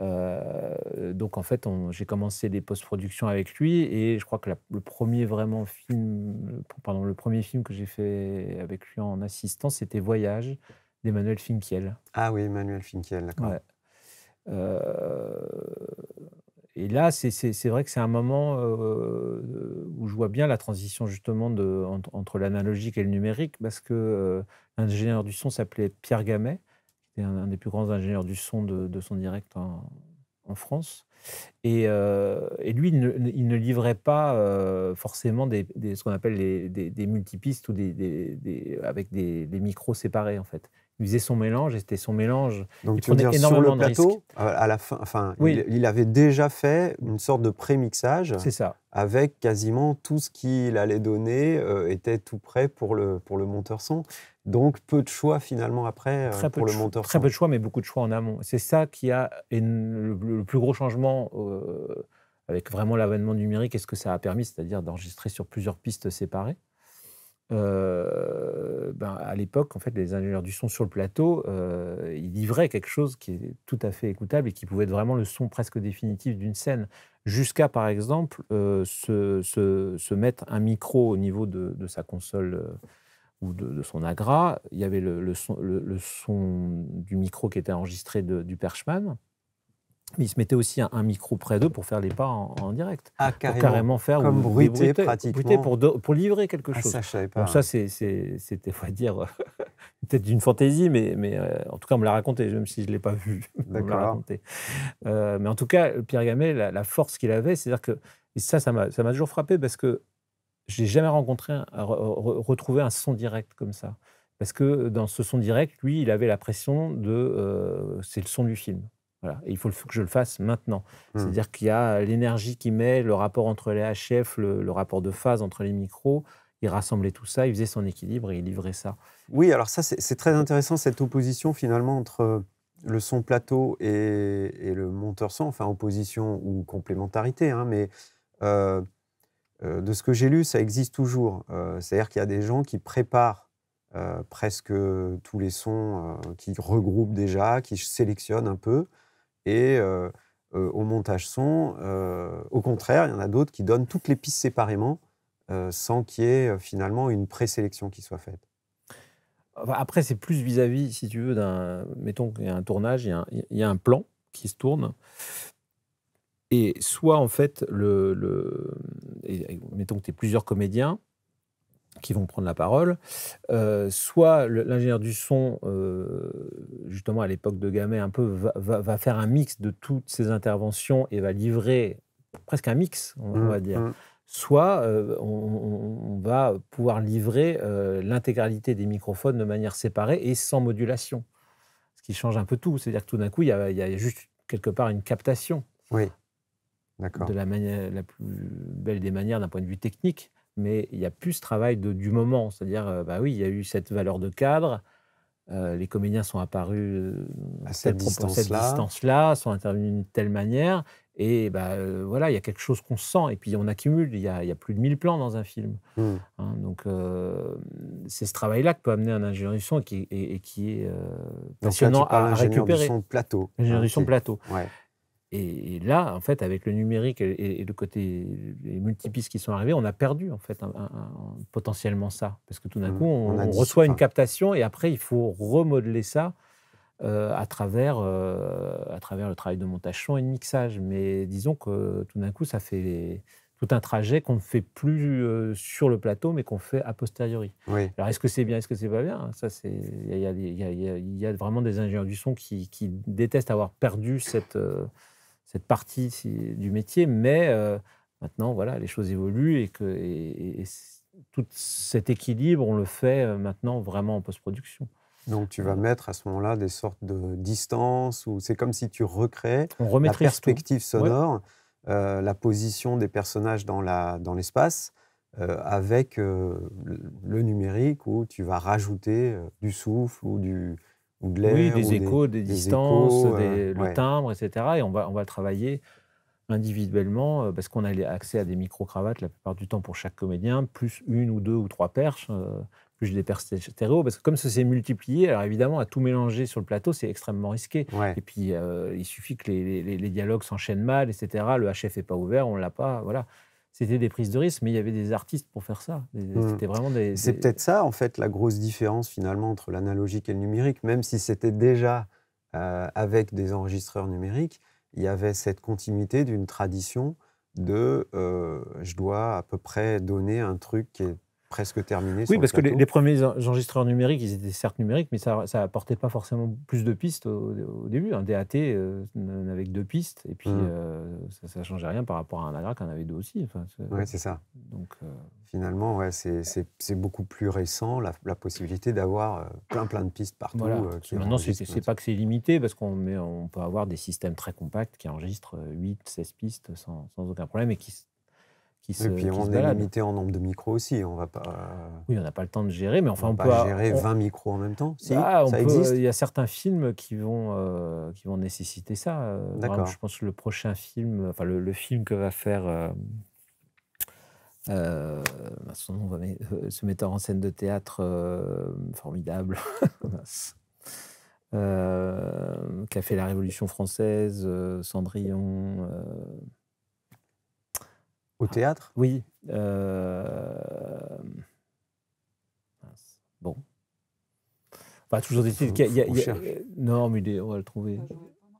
Euh, donc en fait, j'ai commencé des post-productions avec lui et je crois que le premier vraiment film, le premier film que j'ai fait avec lui en assistant, c'était Voyage d'Emmanuel Finkiel. Ah oui, Emmanuel Finkiel, d'accord. Euh, et là, c'est vrai que c'est un moment euh, où je vois bien la transition justement entre, entre l'analogique et le numérique parce que l'ingénieur du son s'appelait Pierre Gamet. C'était un, des plus grands ingénieurs du son de, son direct en, France. Euh, et, lui, il ne, livrait pas euh, forcément des, ce qu'on appelle des, des, multipistes ou des, avec des, micros séparés, en fait. Il faisait son mélange et c'était son mélange. Donc, tu prenait énormément sur le plateau, euh, à la fin, enfin, il, avait déjà fait une sorte de pré-mixage. C'est ça. Avec quasiment tout ce qu'il allait donner était tout prêt pour le, pour le monteur son. Donc peu de choix finalement après euh, pour le monteur. Très peu de choix, mais beaucoup de choix en amont. C'est ça qui a le, plus gros changement euh, avec vraiment l'avènement numérique et ce que ça a permis, c'est-à-dire d'enregistrer sur plusieurs pistes séparées. Euh, ben, à l'époque, en fait, les ingénieurs du son sur le plateau, ils livraient quelque chose qui est tout à fait écoutable et qui pouvait être vraiment le son presque définitif d'une scène, jusqu'à, par exemple, se, mettre un micro au niveau de, de sa console de, son agra, il y avait le, son, le, son, du micro qui était enregistré du Perchman. Mais il se mettait aussi un, micro près d'eux pour faire les pas en, direct. Ah, carrément. Pour carrément faire Comme pour, pour, livrer quelque ah, chose. Ça, je pas. ça, c'était, on dire, peut-être d'une fantaisie, mais, mais euh, en tout cas, on me l'a raconté, même si je ne l'ai pas vu. on l'a raconté. Euh, mais en tout cas, Pierre Gamet, la, la force qu'il avait, c'est-à-dire que ça, ça m'a toujours frappé parce que je n'ai jamais rencontré, retrouvé un son direct comme ça. Parce que euh, dans ce son direct, lui, il avait la pression de euh, c'est le son du film. Voilà. il faut que je le fasse maintenant. Hmm. C'est-à-dire qu'il y a l'énergie qu'il met, le rapport entre les HF, le, rapport de phase entre les micros. Il rassemblait tout ça, il faisait son équilibre et il livrait ça. Oui, alors ça, c'est très intéressant, cette opposition finalement entre euh, le son plateau et, le monteur son, enfin opposition ou complémentarité, hein, mais euh, de ce que j'ai lu, ça existe toujours. Euh, c'est-à-dire qu'il y a des gens qui préparent euh, presque tous les sons, qui regroupent déjà, qui sélectionnent un peu. Et au montage son, au contraire, il y en a d'autres qui donnent toutes les pistes séparément sans qu'il y ait finalement une présélection qui soit faite. Après, c'est plus vis-à-vis, si tu veux, d'un. Mettons qu'il y a un tournage, il y a un plan qui se tourne. Et soit, en fait, le, mettons que tu es plusieurs comédiens qui vont prendre la parole, euh, soit l'ingénieur du son, euh, justement à l'époque de Gamay, un peu va, faire un mix de toutes ces interventions et va livrer presque un mix, on, mmh, va dire. Mmh. Soit euh, on, va pouvoir livrer l'intégralité des microphones de manière séparée et sans modulation, ce qui change un peu tout. C'est-à-dire que tout d'un coup, il y, a, il y a juste quelque part une captation. Oui de la, manière, la plus belle des manières d'un point de vue technique, mais il n'y a plus ce travail de, du moment. C'est-à-dire, euh, bah oui, il y a eu cette valeur de cadre, euh, les comédiens sont apparus euh, à cette distance-là, sont intervenus d'une telle manière, et bah, voilà, il y a quelque chose qu'on sent, et puis on accumule, il y a, plus de 1000 plans dans un film. Hmm. Hein, donc c'est ce travail-là que peut amener un ingénieur du son et qui, est passionnant à, récupérer. plateau. Ingénieur ah, du son plateau. Ouais. Et, là, en fait, avec le numérique et, le côté les qui sont arrivés, on a perdu en fait potentiellement ça, parce que tout d'un mmh. coup, on, reçoit une hein. captation et après, il faut remodeler ça euh, à travers euh, à travers le travail de montage son et de mixage. Mais disons que tout d'un coup, ça fait tout un trajet qu'on ne fait plus euh, sur le plateau, mais qu'on fait a posteriori. Alors, est-ce que c'est bien, est-ce que c'est pas bien Ça, c'est il y, a vraiment des ingénieurs du son qui, qui détestent avoir perdu cette cette partie du métier, mais euh, maintenant, voilà, les choses évoluent et que et, tout cet équilibre, on le fait euh, maintenant vraiment en post-production. Donc tu vas mettre à ce moment-là des sortes de distances, ou c'est comme si tu recréais la perspective sonore, euh, la position des personnages dans l'espace, dans l'espace avec le numérique où tu vas rajouter du souffle ou du, oui, des échos, des, distances, des, euh, le timbre, etc. Et on va, on va travailler individuellement euh, parce qu'on a accès à des micro-cravates la plupart du temps pour chaque comédien, plus une ou deux ou trois perches, euh, plus des perches stéréo, parce que comme ça s'est multiplié, alors évidemment, à tout mélanger sur le plateau, c'est extrêmement risqué. Et puis, il suffit que les, les dialogues s'enchaînent mal, etc. Le HF n'est pas ouvert, on ne l'a pas, voilà c'était des prises de risque, mais il y avait des artistes pour faire ça. Hmm. C'était vraiment des. C'est peut-être ça, en fait, la grosse différence finalement entre l'analogique et le numérique, même si c'était déjà euh, avec des enregistreurs numériques, il y avait cette continuité d'une tradition de euh, je dois à peu près donner un truc qui est terminé. Oui, parce que les, premiers enregistreurs numériques, ils étaient certes numériques, mais ça apportait pas forcément plus de pistes au, début. Un hein. DAT avec euh, n'avait que deux pistes, et puis hmm. euh, ça ne changeait rien par rapport à un qui en avait deux aussi. oui, c'est ça. Donc, euh, Finalement, ouais, c'est beaucoup plus récent, la, possibilité d'avoir plein plein de pistes partout. Voilà. maintenant, c'est pas que c'est limité, parce qu'on on peut avoir des systèmes très compacts qui enregistrent 8, 16 pistes sans, sans aucun problème, et qui et puis on est limité en nombre de micros aussi, on va pas. Oui, on n'a pas le temps de gérer, mais enfin on, on peut pas gérer 20 micros en même temps. Si, ah, ça existe. Il y a certains films qui vont euh, qui vont nécessiter ça. Euh, D'accord. Je pense que le prochain film, enfin le, film que va faire. son euh, nom va ce metteur en scène de théâtre formidable, qui a fait la Révolution française, Cendrillon. Au théâtre Oui. Euh... Bon. va toujours des titres. Y a, euh, non, mais on va le trouver.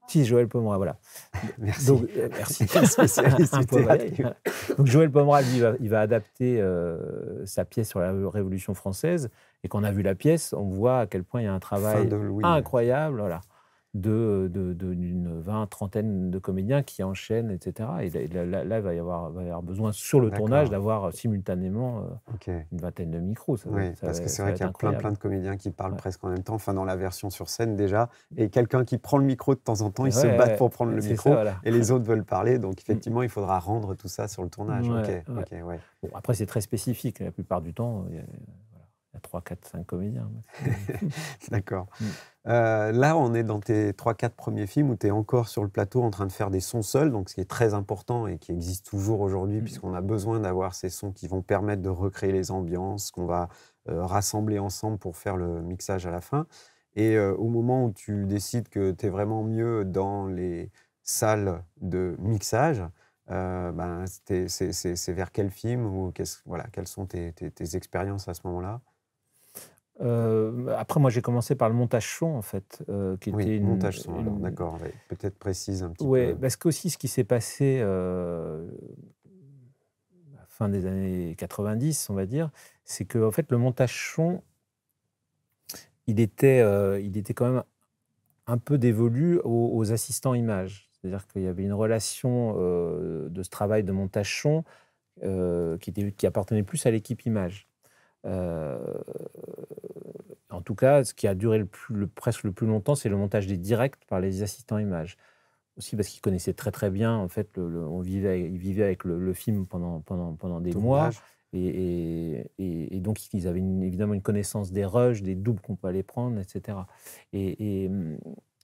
Si, Joël Pomera, voilà. merci. Donc, euh, merci. Donc, Joël Pomera, il va, adapter euh, sa pièce sur la Révolution française. Et quand on a vu la pièce, on voit à quel point il y a un travail incroyable. Voilà d'une de, de, vingt, trentaine de comédiens qui enchaînent, etc. Et là, il va y, avoir, avoir besoin sur le tournage d'avoir euh, simultanément euh, une vingtaine de micros. oui, parce que c'est vrai qu'il y a plein, plein de comédiens qui parlent presque en même temps, enfin dans la version sur scène déjà, et quelqu'un qui prend le micro de temps en temps, ils se battent pour prendre le micro, et les autres veulent parler, donc mm. effectivement, il faudra rendre tout ça sur le tournage. après, c'est très spécifique, la plupart du temps y a 3, 4, 5 comédiens. D'accord. Mm. Euh, là, on est dans tes 3-4 premiers films où tu es encore sur le plateau en train de faire des sons seuls, donc ce qui est très important et qui existe toujours aujourd'hui, mm. puisqu'on a besoin d'avoir ces sons qui vont permettre de recréer les ambiances, qu'on va euh, rassembler ensemble pour faire le mixage à la fin. Et euh, au moment où tu décides que tu es vraiment mieux dans les salles de mixage, ben, c'est vers quel film ou voilà, quelles sont tes expériences à ce moment-là euh, après, moi, j'ai commencé par le montage son, en fait, euh, qui oui, était montage son. D'accord. Peut-être précise un petit peu. Oui, parce qu'aussi, ce qui s'est passé euh, à la fin des années 90, on va dire, c'est que, en fait, le montage son, il était, il était quand même un peu dévolu aux, assistants images. C'est-à-dire qu'il y avait une relation de ce travail de montage son qui, était, qui appartenait plus à l'équipe image. Euh, tout cas, ce qui a duré le plus, le, presque le plus longtemps, c'est le montage des directs par les assistants images. Aussi parce qu'ils connaissaient très très bien, en fait, le, on vivait, ils vivaient avec le, film pendant, pendant, pendant des mois. Et, donc, ils avaient évidemment une connaissance des rushs, des doubles qu'on peut aller prendre, etc. Et,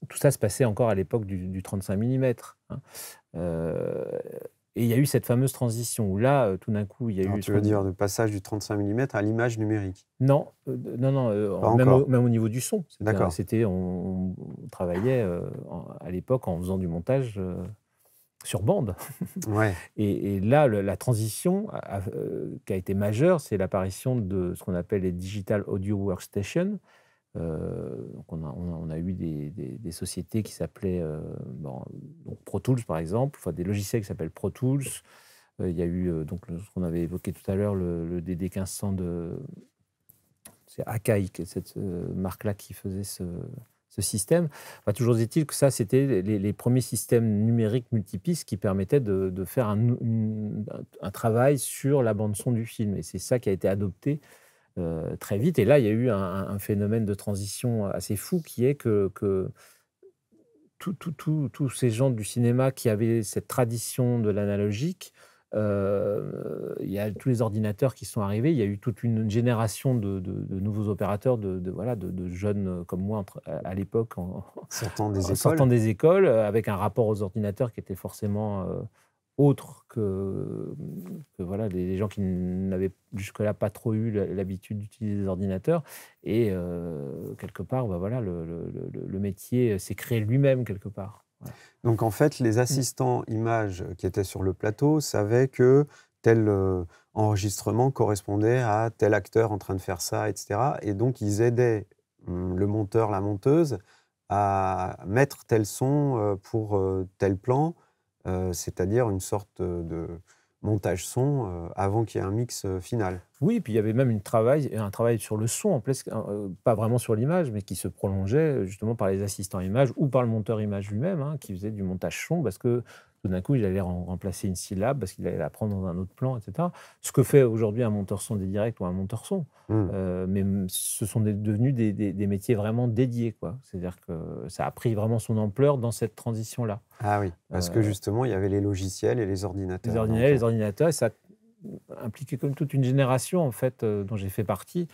tout ça se passait encore à l'époque du, 35 mm. Hein. Euh, et il y a eu cette fameuse transition où là, euh, tout d'un coup, il y a eu. Tu veux dire le passage du 35 mm à l'image numérique euh, Non, non, non. Euh, même, au, niveau du son. D'accord. C'était, on, travaillait à l'époque en faisant du montage sur bande. Ouais. et, là, la transition qui a été majeure, c'est l'apparition de ce qu'on appelle les digital audio workstation, euh, on, a, eu des, sociétés qui s'appelaient euh, bon, Pro Tools, par exemple, des logiciels qui s'appellent Pro Tools. Euh, il y a eu donc, ce qu'on avait évoqué tout à l'heure, le, DD 1500 de, c'est Akai, cette marque-là qui faisait ce, système. toujours est-il que ça, c'était les, premiers systèmes numériques multipistes qui permettaient de, faire un, travail sur la bande-son du film. Et c'est ça qui a été adopté euh, très vite. Et là, il y a eu un, phénomène de transition assez fou qui est que, tous ces gens du cinéma qui avaient cette tradition de l'analogique, euh, il y a tous les ordinateurs qui sont arrivés, il y a eu toute une génération de, nouveaux opérateurs, de, voilà, de, jeunes comme moi à, l'époque, en, sortant des, des écoles, euh, avec un rapport aux ordinateurs qui était forcément autres que, des voilà, gens qui n'avaient jusque-là pas trop eu l'habitude d'utiliser des ordinateurs. Et euh, quelque part, bah voilà, le, métier s'est créé lui-même quelque part. Donc en fait, les assistants images qui étaient sur le plateau savaient que tel euh, enregistrement correspondait à tel acteur en train de faire ça, etc. Et donc ils aidaient hum, le monteur, la monteuse à mettre tel son euh, pour tel plan euh, c'est-à-dire une sorte euh, de montage son euh, avant qu'il y ait un mix final. Oui, puis il y avait même une travail, un travail sur le son, en pas vraiment sur l'image, mais qui se prolongeait justement par les assistants images ou par le monteur image lui-même, hein, qui faisait du montage son, parce que tout d'un coup, il allait remplacer une syllabe parce qu'il allait la prendre dans un autre plan, etc. Ce que fait aujourd'hui un monteur son des directs ou un monteur son. Mmh. Euh, mais ce sont devenus des, métiers vraiment dédiés. quoi. C'est-à-dire que ça a pris vraiment son ampleur dans cette transition-là. Ah oui, parce que euh, justement, il y avait les logiciels et les ordinateurs. Les ordinateurs, les euh, ordinateurs, et ça impliquait comme toute une génération, en fait, dont j'ai fait partie,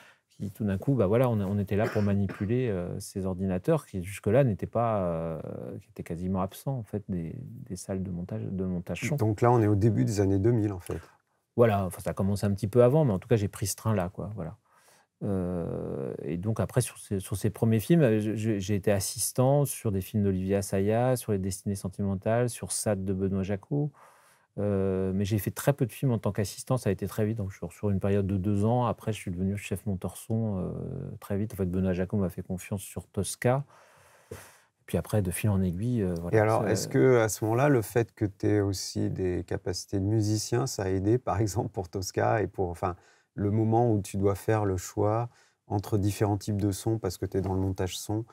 tout d'un coup, bah voilà, on, était là pour manipuler euh, ces ordinateurs qui jusque-là n'étaient pas, euh, qui étaient quasiment absents en fait des, des, salles de montage, de montage Donc là, on est au début des années 2000 en fait. Voilà, enfin, ça a commencé un petit peu avant, mais en tout cas, j'ai pris ce train-là, quoi. Voilà. Euh, et donc après, sur ces, sur ces premiers films, j'ai été assistant sur des films d'Olivier Assayas, sur les Destinées sentimentales, sur Sade de Benoît Jacot. Euh, mais j'ai fait très peu de films en tant qu'assistant, ça a été très vite. Donc, je suis sur, une période de deux ans, après, je suis devenu chef monteur son euh, très vite. En fait, Benoît Jacob m'a fait confiance sur Tosca. Puis après, de fil en aiguille. Euh, et alors, est-ce que à ce moment-là, le fait que tu aies aussi des capacités de musicien, ça a aidé, par exemple, pour Tosca et pour enfin, le moment où tu dois faire le choix entre différents types de sons parce que tu es dans le montage son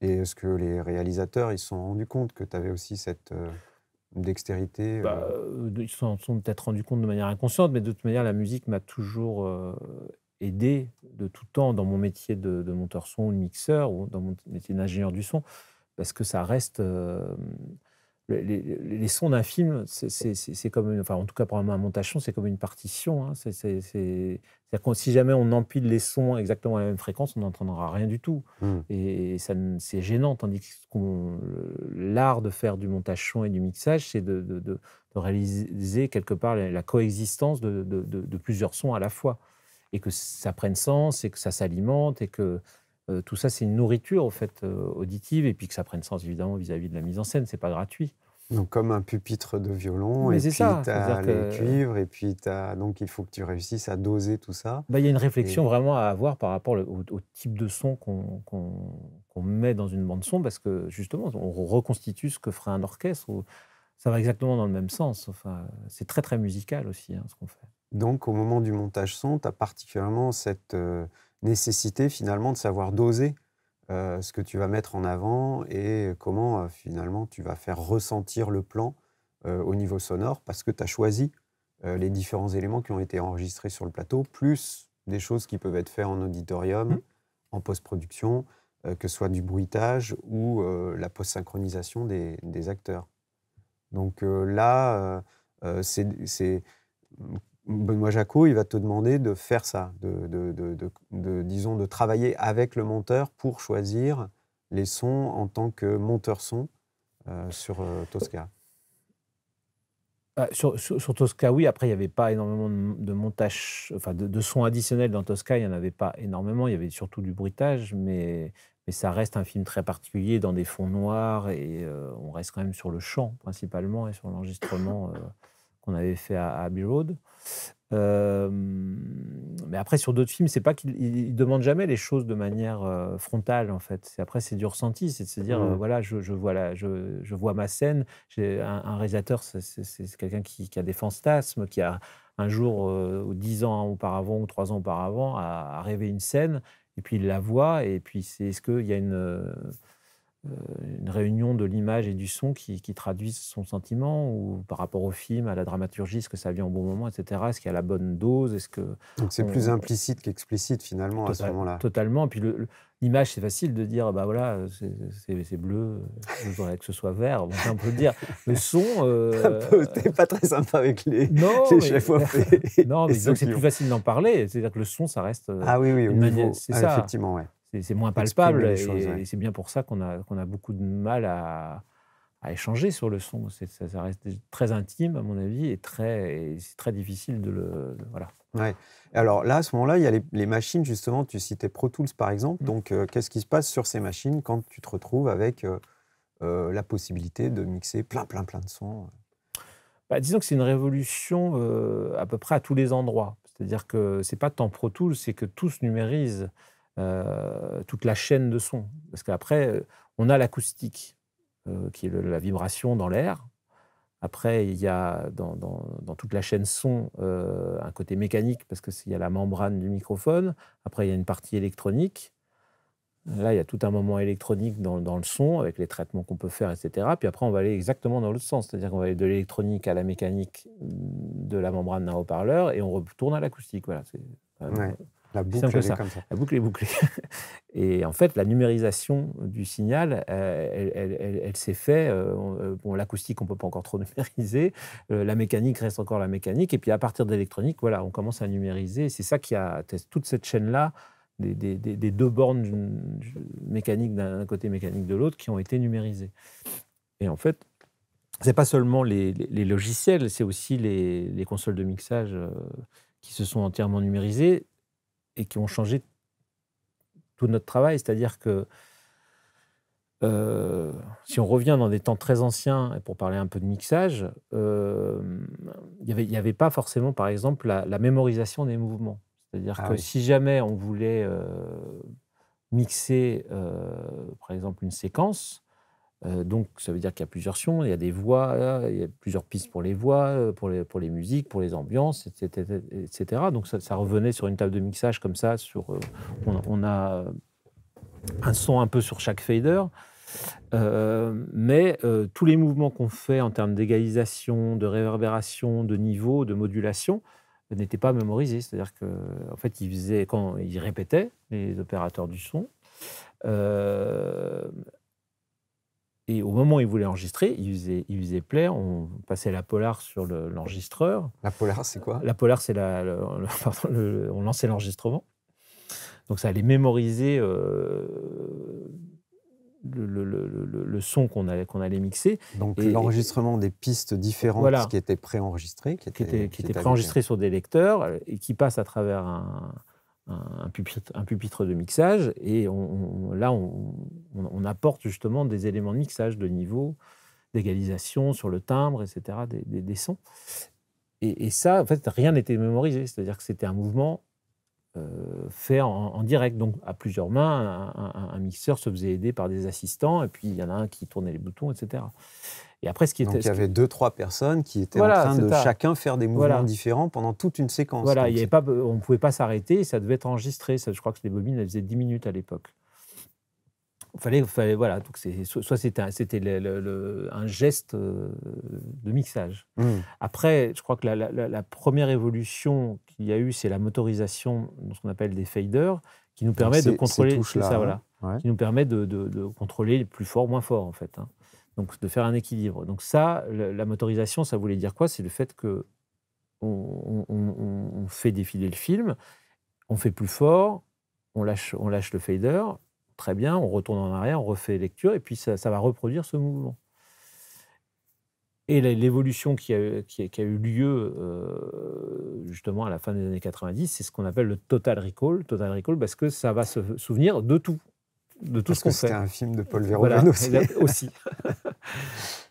Et est-ce que les réalisateurs, ils se sont rendus compte que tu avais aussi cette dextérité euh, bah, euh, Ils se sont, peut-être rendus compte de manière inconsciente, mais de toute manière, la musique m'a toujours euh, aidé de tout temps dans mon métier de, monteur son ou de mixeur, ou dans mon métier d'ingénieur du son, parce que ça reste les, sons d'un film, c'est comme, une, enfin, en tout cas pour un montage son, c'est comme une partition. Hein. C'est-à-dire que si jamais on empile les sons exactement à la même fréquence, on n'entendra rien du tout. Hmm. Et, ça, c'est gênant, tandis que l'art de faire du montage son et du mixage, c'est de, réaliser quelque part la, la coexistence de, plusieurs sons à la fois. Et que ça prenne sens, et que ça s'alimente, et que euh, tout ça, c'est une nourriture au fait euh, auditive, et puis que ça prenne sens évidemment vis-à-vis de la mise en scène, c'est pas gratuit. Donc comme un pupitre de violon, et puis tu as les cuivre, et puis as... donc il faut que tu réussisses à doser tout ça. Bah, il y a une réflexion vraiment à avoir par rapport au, type de son qu'on met dans une bande son, parce que justement, on reconstitue ce que ferait un orchestre. Ou... Ça va exactement dans le même sens. Enfin, c'est très très musical aussi hein, ce qu'on fait. Donc au moment du montage son, tu as particulièrement cette... Euh, nécessité finalement de savoir doser euh, ce que tu vas mettre en avant et comment euh, finalement tu vas faire ressentir le plan euh, au niveau sonore parce que tu as choisi les différents éléments qui ont été enregistrés sur le plateau, plus des choses qui peuvent être faites en auditorium, mmh. en post-production, que ce soit du bruitage ou la post-synchronisation des, des, acteurs. Donc là, c'est Benoît Jacot, il va te demander de faire ça, de, disons, de travailler avec le monteur pour choisir les sons en tant que monteur son euh, sur euh, Tosca. Ah, sur, Tosca, oui. Après, il n'y avait pas énormément de, montage, enfin de, sons additionnels dans Tosca. Il n'y en avait pas énormément. Il y avait surtout du bruitage, mais, ça reste un film très particulier dans des fonds noirs et euh, on reste quand même sur le chant principalement et sur l'enregistrement qu'on avait fait à, à Road. Euh, mais après, sur d'autres films, c'est pas qu'il demande jamais les choses de manière euh, frontale, en fait. Après, c'est du ressenti, c'est de se dire, euh, mm. voilà, je, vois la, je, vois ma scène. J'ai un, réalisateur, c'est quelqu'un qui, a des fantasmes, qui a un jour, ou dix ans auparavant, ou trois ans auparavant, à rêver rêvé une scène, et puis il la voit, et puis c'est ce qu'il y a une euh, une réunion de l'image et du son qui, traduisent son sentiment ou par rapport au film, à la dramaturgie, est-ce que ça vient au bon moment, etc. Est-ce qu'il y a la bonne dose Est-ce que donc c'est plus implicite qu'explicite finalement à ce moment-là. Totalement. et Puis l'image, c'est facile de dire bah voilà c'est bleu, je voudrais que ce soit vert. on peut dire. Le son. Euh... T'es pas très sympa avec les, chefs Non, mais c'est plus facile d'en parler. C'est-à-dire que le son, ça reste. Euh, ah oui oui. C'est ah, ça. Effectivement ouais c'est moins palpable. Et, c'est bien pour ça qu'on a, qu'on a beaucoup de mal à, échanger sur le son. Ça, reste très intime, à mon avis, et, très, c'est très difficile de le. voilà. Alors là, à ce moment-là, il y a les, machines, justement, tu citais Pro Tools par exemple. Mmh. Donc, euh, qu'est-ce qui se passe sur ces machines quand tu te retrouves avec euh, euh, la possibilité de mixer plein, plein, plein de sons bah, Disons que c'est une révolution à peu près à tous les endroits. C'est-à-dire que c'est pas tant Pro Tools, c'est que tout se numérise. Euh, toute la chaîne de son. Parce qu'après, euh, on a l'acoustique, euh, qui est la vibration dans l'air. Après, il y a dans, toute la chaîne son un côté mécanique, parce qu'il y a la membrane du microphone. Après, il y a une partie électronique. Là, il y a tout un moment électronique dans, le son, avec les traitements qu'on peut faire, etc. Puis après, on va aller exactement dans l'autre sens, c'est-à-dire qu'on va aller de l'électronique à la mécanique de la membrane d'un haut-parleur, et on retourne à l'acoustique. Voilà, c'est, la boucle, est Comme ça. bouclée. Et en fait, la numérisation du signal, euh, elle, s'est faite. Euh, euh, bon, l'acoustique, on ne peut pas encore trop numériser. la mécanique reste encore la mécanique. Et puis, à partir d'électronique, voilà, on commence à numériser. C'est ça qui a toute cette chaîne-là. Des, deux bornes mécaniques d'un côté, mécanique de l'autre, qui ont été numérisées. Et en fait, c'est pas seulement les, logiciels, c'est aussi les, les, consoles de mixage qui se sont entièrement numérisées et qui ont changé tout notre travail. C'est-à-dire que euh, si on revient dans des temps très anciens, et pour parler un peu de mixage, euh, il n'y avait, pas forcément, par exemple, la, mémorisation des mouvements. C'est-à-dire ah que si jamais on voulait euh, mixer, par exemple, une séquence, euh, donc, ça veut dire qu'il y a plusieurs sons, il y a des voix, il y a plusieurs pistes pour les voix, euh, pour les, pour les musiques, pour les ambiances, etc. Donc, ça, revenait sur une table de mixage comme ça. Sur, euh, on, a un son un peu sur chaque fader. mais tous les mouvements qu'on fait en termes d'égalisation, de réverbération, de niveau, de modulation, n'étaient pas mémorisés. C'est-à-dire qu'en en fait, ils, quand ils répétaient les opérateurs du son, et au moment où il voulait enregistrer, il faisait, il on passait la Polar sur l'enregistreur. la Polar, c'est quoi La Polar, c'est la. on lançait l'enregistrement. Donc ça allait mémoriser euh, le, son qu'on allait, mixer. Donc l'enregistrement des pistes différentes qui étaient préenregistrées. Qui étaient, qui étaient, qui étaient euh, préenregistrées sur des lecteurs et qui passent à travers un, un pupitre, de mixage. Et là, on, apporte justement des éléments de mixage, de niveau, d'égalisation sur le timbre, etc., des, sons. Et, ça, en fait, rien n'était mémorisé. C'est-à-dire que c'était un mouvement euh, fait en, direct. Donc, à plusieurs mains, un, mixeur se faisait aider par des assistants, et puis il y en a un qui tournait les boutons, etc. Et après, ce qui était, Donc il y avait deux, trois personnes qui étaient en train de chacun faire des mouvements différents pendant toute une séquence. Voilà, pas, on ne pouvait pas s'arrêter, ça devait être enregistré. Ça, je crois que les bobines, elles faisaient 10 minutes à l'époque. Fallait, fallait, voilà, donc soit c'était, c'était un geste euh, de mixage. Mmh. Après, je crois que la, première évolution qu'il y a eu, c'est la motorisation, ce qu'on appelle des faders, qui nous permet de contrôler ça, voilà, hein. qui nous permet de, contrôler plus fort, moins fort en fait. Hein. Donc, de faire un équilibre. Donc, ça, la motorisation, ça voulait dire quoi C'est le fait que on, fait défiler le film, on fait plus fort, on lâche, on lâche le fader, très bien, on retourne en arrière, on refait lecture, et puis ça, va reproduire ce mouvement. Et l'évolution qui a, eu lieu euh, justement à la fin des années 90, c'est ce qu'on appelle le total recall. Total recall parce que ça va se souvenir de tout, de tout parce ce qu'on C'était un film de Paul Verhoeven aussi.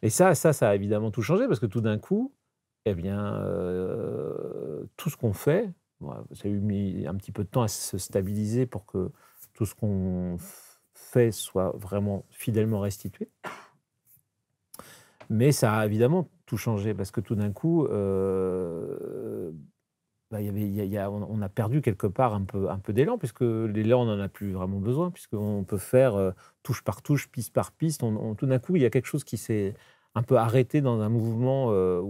Et ça, ça, ça a évidemment tout changé parce que tout d'un coup, eh bien, euh, tout ce qu'on fait, ça a eu mis un petit peu de temps à se stabiliser pour que tout ce qu'on fait soit vraiment fidèlement restitué. Mais ça a évidemment tout changé parce que tout d'un coup, euh, on a perdu quelque part un peu, un peu d'élan, puisque l'élan, on n'en a plus vraiment besoin, puisqu'on peut faire euh, touche par touche, piste par piste. On, tout d'un coup, il y a quelque chose qui s'est un peu arrêté dans un mouvement euh,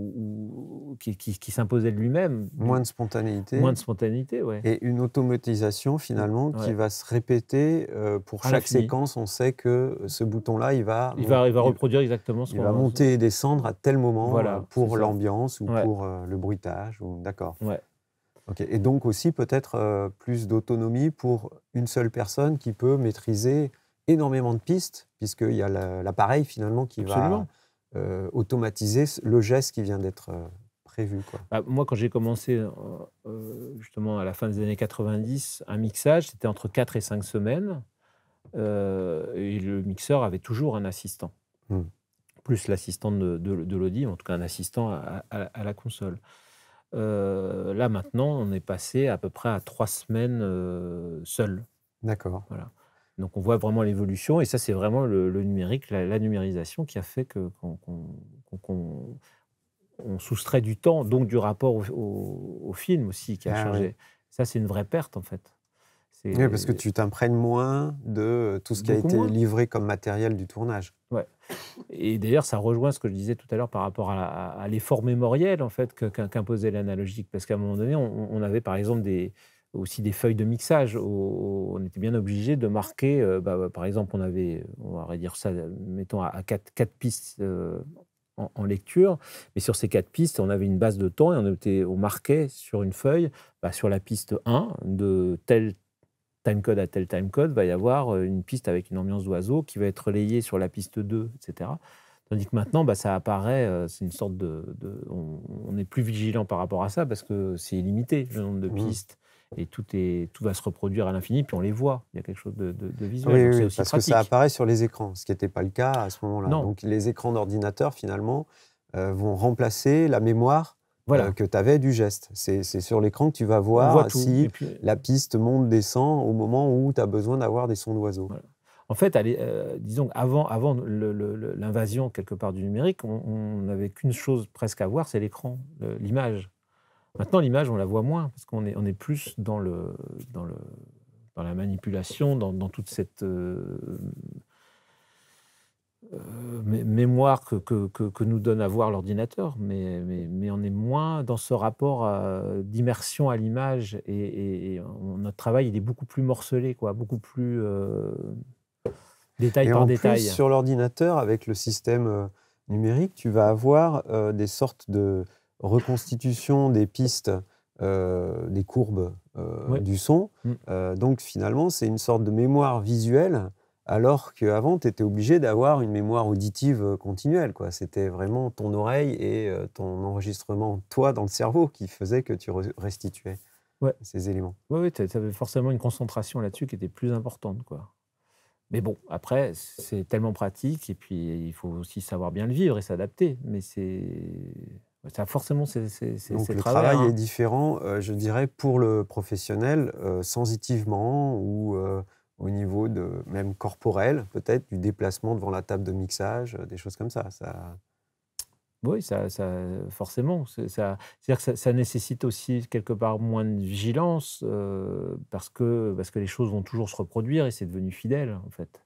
qui, s'imposait de lui-même. Moins de spontanéité. Moins de spontanéité, Et une automatisation, finalement, qui va se répéter. Euh, pour chaque séquence, on sait que ce bouton-là, il va... Il, va... reproduire exactement ce qu'on... Il va monter et descendre à tel moment pour l'ambiance ou pour le bruitage. D'accord. Ouais. Et donc aussi peut-être euh, plus d'autonomie pour une seule personne qui peut maîtriser énormément de pistes, puisqu'il y a l'appareil finalement qui va euh, automatiser le geste qui vient d'être euh, prévu. Bah, moi, quand j'ai commencé justement à la fin des années 90, un mixage, c'était entre 4 et 5 semaines, et le mixeur avait toujours un assistant. Hmm. Plus l'assistant de, de, en tout cas un assistant à la console. Euh, là, maintenant, on est passé à peu près à trois semaines euh, seul. D'accord. Voilà. Donc, on voit vraiment l'évolution. Et ça, c'est vraiment le, numérique, la, numérisation qui a fait que, qu'on, soustrait du temps, donc du rapport au, film aussi, qui a ah changé. Ça, c'est une vraie perte, en fait. Oui, parce que tu t'imprègnes moins de euh, tout ce qui a été livré comme matériel du tournage. Ouais. Et d'ailleurs, ça rejoint ce que je disais tout à l'heure par rapport à, l'effort mémoriel en fait qu'imposait l'analogique, parce qu'à un moment donné, on, avait par exemple des aussi des feuilles de mixage. on était bien obligé de marquer, euh, bah, bah, par exemple, on avait, on va dire ça, mettons à, quatre, pistes euh, en, lecture. Mais sur ces quatre pistes, on avait une base de temps et on, était, on marquait sur une feuille, bah, sur la piste 1, de telle timecode à tel timecode, va y avoir euh, une piste avec une ambiance d'oiseau qui va être relayée sur la piste 2, etc. Tandis que maintenant, bah, ça apparaît, euh, c'est une sorte de, on, est plus vigilant par rapport à ça parce que c'est illimité le nombre de mmh. pistes et tout est, tout va se reproduire à l'infini. Puis on les voit. Il y a quelque chose de, de, visuel. Oui, oui, parce que ça apparaît sur les écrans, ce qui n'était pas le cas à ce moment-là. Donc les écrans d'ordinateur finalement euh, vont remplacer la mémoire euh, que tu avais du geste. C'est sur l'écran que tu vas voir si euh, la piste monte, descend au moment où tu as besoin d'avoir des sons d'oiseaux. En fait, euh, disons avant, avant l'invasion quelque part du numérique, on n'avait qu'une chose presque à voir, c'est l'écran, l'image. Maintenant, l'image, on la voit moins parce qu'on est, on est plus dans, le, dans, le, dans la manipulation, dans, toute cette euh, mémoire que, que, que, nous donne à voir l'ordinateur, mais, mais, mais, on est moins dans ce rapport d'immersion à l'image et, notre travail il est beaucoup plus morcelé, quoi, beaucoup plus euh, détail par en détail. sur l'ordinateur, avec le système euh, numérique, tu vas avoir des sortes de reconstitution des pistes, des courbes du son. Mm. donc finalement, c'est une sorte de mémoire visuelle alors qu'avant, tu étais obligé d'avoir une mémoire auditive euh, continuelle. Quoi. C'était vraiment ton oreille et euh, ton enregistrement, toi, dans le cerveau, qui faisait que tu restituais ces éléments. Oui, ouais, tu avais forcément une concentration là-dessus qui était plus importante. Quoi. Mais bon, après, c'est tellement pratique et puis il faut aussi savoir bien le vivre et s'adapter. Mais c'est. Ça forcément c'est Donc, le travail, hein. est différent, euh, je dirais, pour le professionnel, sensitivement ou au niveau de même corporel, peut-être du déplacement devant la table de mixage, euh, des choses comme ça. ça... Oui, ça, cest forcément. dire que ça, nécessite aussi quelque part moins de vigilance euh, parce, que, parce que les choses vont toujours se reproduire et c'est devenu fidèle en fait.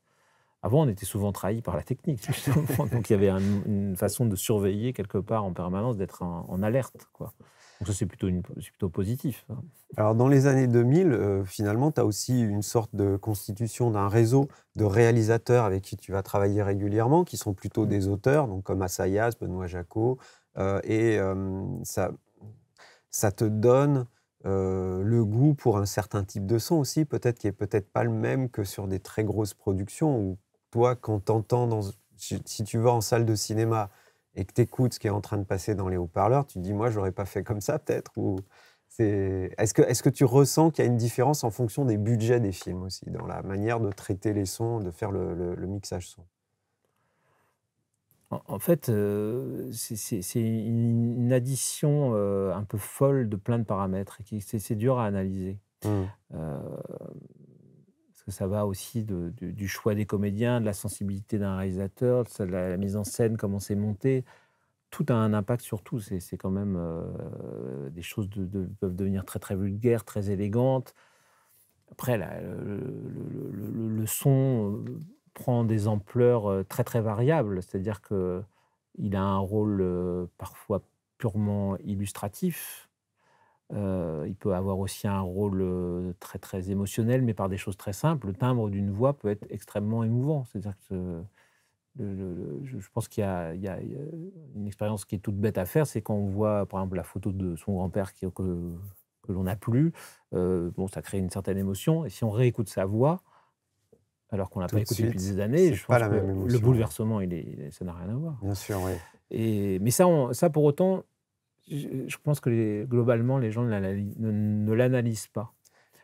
Avant, on était souvent trahi par la technique, Donc, il y avait une façon de surveiller quelque part en permanence, d'être en, en, alerte. Quoi. Donc ça, c'est plutôt, plutôt positif. Hein. Alors dans les années 2000, euh, finalement, tu as aussi une sorte de constitution d'un réseau de réalisateurs avec qui tu vas travailler régulièrement, qui sont plutôt mm. des auteurs, donc comme Assayas, Benoît Jacot, euh, et euh, ça, te donne le goût pour un certain type de son aussi, peut-être qui est peut-être pas le même que sur des très grosses productions où toi, quand tu dans, si, tu vas en salle de cinéma, et que tu écoutes ce qui est en train de passer dans les haut-parleurs, tu te dis, moi, j'aurais pas fait comme ça, peut-être ou... Est-ce que, que, tu ressens qu'il y a une différence en fonction des budgets des films aussi, dans la manière de traiter les sons, de faire le, mixage son en, fait, euh, c'est une, addition euh, un peu folle de plein de paramètres. C'est dur à analyser. Mmh. Euh, ça va aussi du choix des comédiens, de la sensibilité d'un réalisateur, de la, mise en scène, comment c'est monté. Tout a un impact sur tout. C'est quand même euh, des choses qui peuvent devenir très très vulgaires, très élégantes. Après, le, son euh, prend des ampleurs euh, très très variables. C'est-à-dire que il a un rôle parfois purement illustratif, euh, il peut avoir aussi un rôle euh, très très émotionnel, mais par des choses très simples. Le timbre d'une voix peut être extrêmement émouvant. C'est-à-dire que je pense qu'il y, a une expérience qui est toute bête à faire, c'est quand on voit par exemple la photo de son grand-père que, que l'on a plus, euh, bon, ça crée une certaine émotion. Et si on réécoute sa voix, alors qu'on l'a pas écouté depuis des années. Je le bouleversement, il est, ça n'a rien à voir. Bien sûr, oui. Et, mais ça, ça, pour autant, je pense que globalement, les gens ne, l'analysent pas.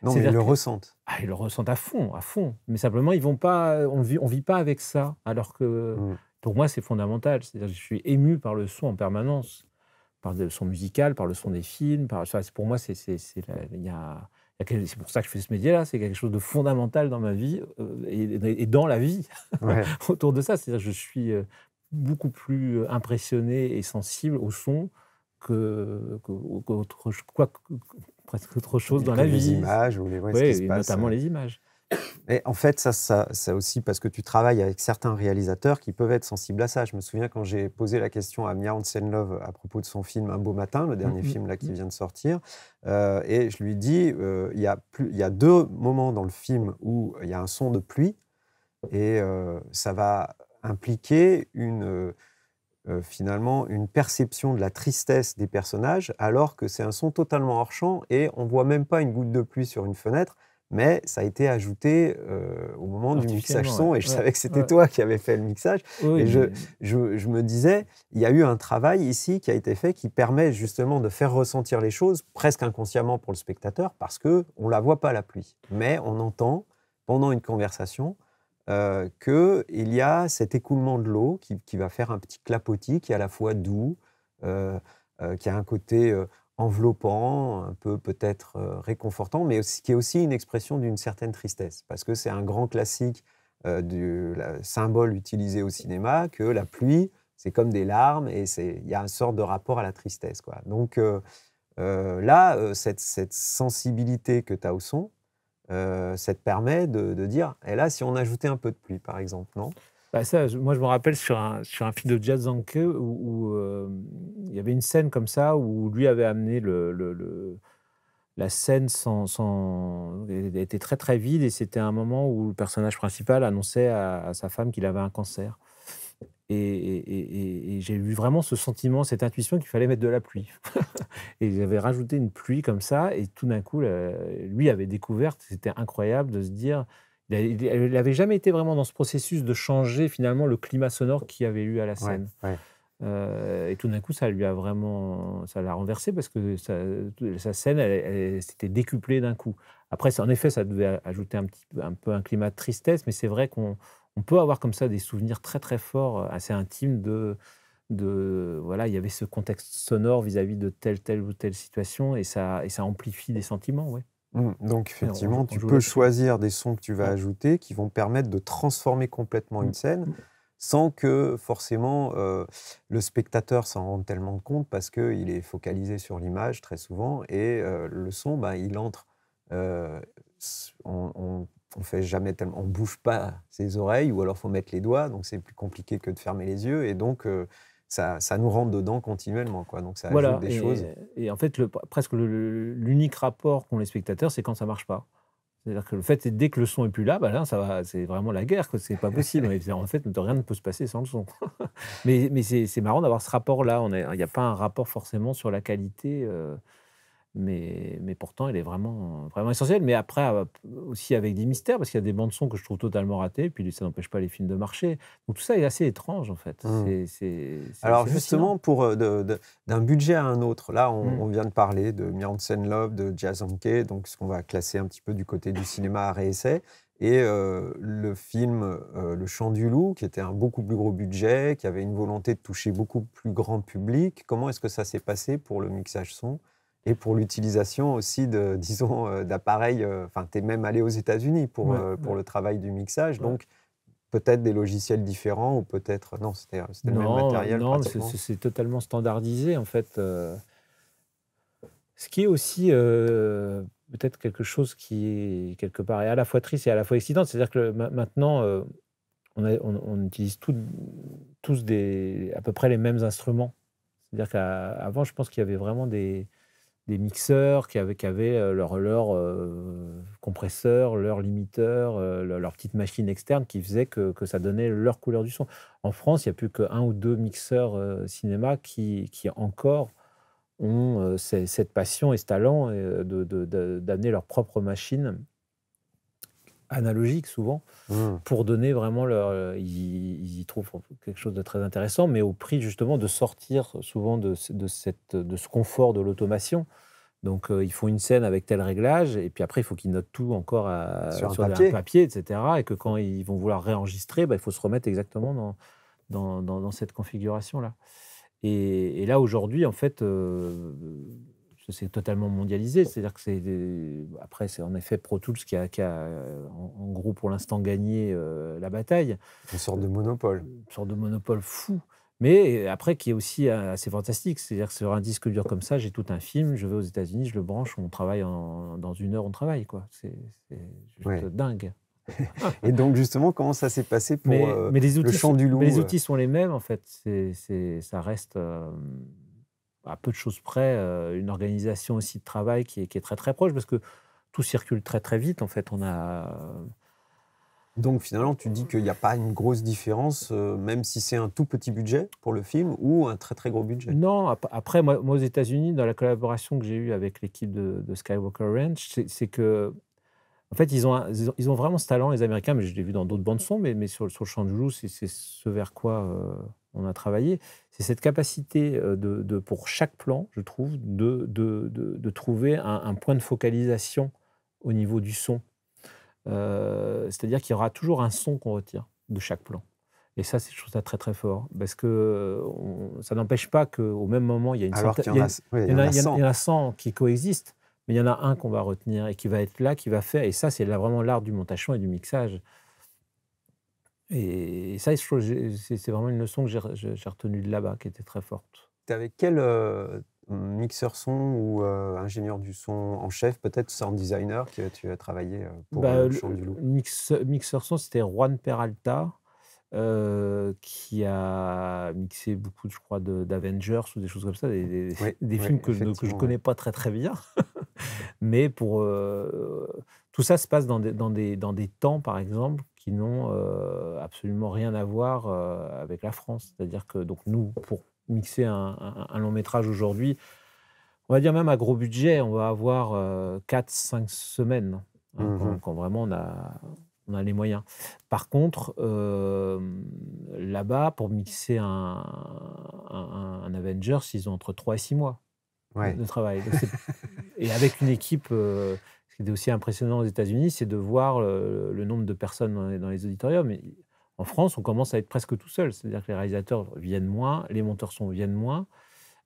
Non, ils le ressentent. Ah, ils le ressentent à fond, à fond. Mais simplement, ils vont pas, on vit, on vit pas avec ça. Alors que mm. pour moi, c'est fondamental. C'est-à-dire, je suis ému par le son en permanence, par le son musical, par le son des films. pour moi, c'est, c'est, y a, c'est pour ça que je fais ce métier-là, c'est quelque chose de fondamental dans ma vie euh, et, dans la vie autour de ça. C'est-à-dire, je suis euh, beaucoup plus euh, impressionné et sensible au son que, presque autre chose dans la vie. Les images ou les notamment les images. Et en fait, ça, ça, aussi parce que tu travailles avec certains réalisateurs qui peuvent être sensibles à ça. Je me souviens quand j'ai posé la question à Mia hansen à propos de son film Un beau matin, le dernier mm-hmm. film là qui mm-hmm. vient de sortir, euh, et je lui dis euh, il, y a deux moments dans le film où il y a un son de pluie et euh, ça va impliquer une euh, finalement une perception de la tristesse des personnages, alors que c'est un son totalement hors champ et on voit même pas une goutte de pluie sur une fenêtre. Mais ça a été ajouté euh, au moment du mixage son, et je savais que c'était toi qui avais fait le mixage. et je, me disais, il y a eu un travail ici qui a été fait qui permet justement de faire ressentir les choses presque inconsciemment pour le spectateur, parce que on la voit pas la pluie, mais on entend pendant une conversation euh, qu'il y a cet écoulement de l'eau qui, qui, va faire un petit clapotis qui est à la fois doux, euh, euh, qui a un côté enveloppant, un peu peut-être réconfortant, mais aussi, qui est aussi une expression d'une certaine tristesse, parce que c'est un grand classique du symbole utilisé au cinéma, que la pluie, c'est comme des larmes, et il y a un sorte de rapport à la tristesse. Donc là, cette, cette sensibilité que tu as au son, euh, ça te permet de, dire, et eh là, si on ajoutait un peu de pluie, par exemple, non bah, Moi, je me rappelle sur un, film de Jazz Zanke où, où euh, il y avait une scène comme ça où lui avait amené le, la scène sans, était très très vide et c'était un moment où le personnage principal annonçait à sa femme qu'il avait un cancer. Et, j'ai eu vraiment ce sentiment, cette intuition qu'il fallait mettre de la pluie. et j'avais rajouté une pluie comme ça, et tout d'un coup, lui avait découvert, c'était incroyable de se dire, il n'avait jamais été vraiment dans ce processus de changer finalement le climat sonore qu'il y avait eu à la scène. Euh, et tout d'un coup, ça lui a vraiment, ça l'a renversé parce que sa, scène, elle, s'était décuplée d'un coup. Après, en effet, ça devait ajouter un petit, un peu un climat de tristesse, mais c'est vrai qu'on on peut avoir comme ça des souvenirs très très forts, euh, assez intimes de, de voilà, il y avait ce contexte sonore vis-à-vis de telle telle ou telle situation et ça et ça amplifie des sentiments, ouais. Mmh, donc effectivement, tu peux choisir des sons que tu vas ajouter qui vont permettre de transformer complètement une mmh. scène sans que forcément euh, le spectateur s'en rende tellement compte parce qu'il est focalisé sur l'image très souvent et euh, le son, bah, il entre on fait jamais tellement, on bouge pas ses oreilles ou alors faut mettre les doigts, donc c'est plus compliqué que de fermer les yeux et donc euh, ça, nous rentre dedans continuellement, quoi. Donc ça ajoute des choses. Et en fait, presque l'unique rapport qu'ont les spectateurs, c'est quand ça marche pas. C'est-à-dire que le fait, dès que le son est plus là, bah là, ça va, c'est vraiment la guerre, que c'est pas possible. en fait, rien ne peut se passer sans le son. mais, mais c'est marrant d'avoir ce rapport-là. Il n'y a pas un rapport forcément sur la qualité. Euh, mais, mais, pourtant, elle est vraiment, vraiment essentielle. Mais après, euh, aussi avec des mystères, parce qu'il y a des bandes-sons que je trouve totalement ratées, puis ça n'empêche pas les films de marcher. Donc tout ça est assez étrange, en fait. Mmh. Alors justement, pour euh, d'un budget à un autre, là, on, mmh. vient de parler de Mirand'sen Love, de Jazz Anke, donc ce qu'on va classer un petit peu du côté du cinéma à réessai. Et euh, le film Le Chant du Loup, qui était un beaucoup plus gros budget, qui avait une volonté de toucher beaucoup plus grand public. Comment est-ce que ça s'est passé pour le mixage son et pour l'utilisation aussi, de, disons, euh, d'appareils. Euh, enfin, tu es même allé aux États-Unis pour, euh, pour le travail du mixage. Donc, peut-être des logiciels différents ou peut-être. Non, c'était le même matériel. Non, c'est totalement standardisé en fait. ce qui est aussi peut-être quelque chose qui est quelque part à la fois triste et à la fois excitant, C'est-à-dire que maintenant, on, on, utilise tous des, à peu près les mêmes instruments. C'est-à-dire qu'avant, je pense qu'il y avait vraiment des, des mixeurs qui avaient, euh, leur, euh, compresseur, leur limiteur, euh, leur, petite machine externe qui faisait que, ça donnait leur couleur du son. En France, il n'y a plus qu'un ou deux mixeurs cinéma qui, encore ont cette passion et ce talent d'amener leur propre machine analogiques souvent hmm. pour donner vraiment leur. Euh, ils, y trouvent quelque chose de très intéressant, mais au prix justement de sortir souvent de, de, cette, de ce confort de l'automation. Donc euh, ils font une scène avec tel réglage, et puis après il faut qu'ils notent tout encore à, sur, un, papier. etc. Et que quand ils vont vouloir réenregistrer, bah, il faut se remettre exactement dans, dans, dans, cette configuration-là. Et, là aujourd'hui, en fait, euh, c'est totalement mondialisé. C'est-à-dire que c'est. Après, c'est en effet Pro Tools qui a, euh, en, gros, pour l'instant, gagné euh, la bataille. Une sorte de monopole. Une sorte de monopole fou. Mais après, qui est aussi euh, assez fantastique. C'est-à-dire que sur un disque dur comme ça, j'ai tout un film, je vais aux États-Unis, je le branche, on travaille en, dans une heure, on travaille. quoi. C'est dingue. et donc justement, comment ça s'est passé pour les le champ du loup Les outils sont les mêmes en fait. C'est ça reste à peu de choses près, euh, une organisation aussi de travail qui est, qui est, très très proche, parce que tout circule très très vite. En fait, on a. Euh, Donc finalement, tu dis qu'il n'y a pas une grosse différence, euh, même si c'est un tout petit budget pour le film ou un très très gros budget. Non, après, moi, aux États-Unis, dans la collaboration que j'ai eue avec l'équipe de, Skywalker Ranch, c'est que, en fait, ils ont, ils ont, vraiment ce talent, les Américains, mais je l'ai vu dans d'autres bandes son, mais, mais sur, sur le champ du joue, c'est ce vers quoi on a travaillé, c'est cette capacité euh, de, pour chaque plan, je trouve, de, de, trouver un, point de focalisation au niveau du son. Euh, c'est-à-dire qu'il y aura toujours un son qu'on retire de chaque plan. Et ça, je trouve ça très très fort, parce que ça n'empêche pas qu'au même moment, il y a une son il y, qui coexiste, mais il y en a un qu'on va retenir et qui va être là, qui va faire. Et ça, c'est vraiment l'art du montage et du mixage. Et, ça, c'est vraiment une leçon que j'ai retenue de là-bas, qui était très forte. Tu avec quel euh, mixeur son ou euh, ingénieur du son en chef, peut-être sound designer, que tu as travaillé euh, pour bah, le chant du loup Mixeur son, c'était Juan Peralta. qui a mixé beaucoup, je crois, d'Avengers ou des choses comme ça, des, films que, je ne connais pas très très bien. Mais pour tout ça se passe dans dans des, dans des temps, par exemple, n'ont euh, absolument rien à voir euh, avec la France. C'est-à-dire que donc nous, pour mixer un, long métrage aujourd'hui, on va dire même à gros budget, on va avoir euh, quatre 4-5 semaines hein, mmh quand, vraiment on a, a les moyens. Par contre, là-bas, pour mixer un, un, Avengers, ils ont entre 3 et 6 mois de travail. et avec une équipe ce qui est aussi impressionnant aux États-Unis, c'est de voir le, nombre de personnes dans les, auditoriums. Et en France, on commence à être presque tout seul. C'est-à-dire que les réalisateurs viennent moins, les monteurs sont viennent moins.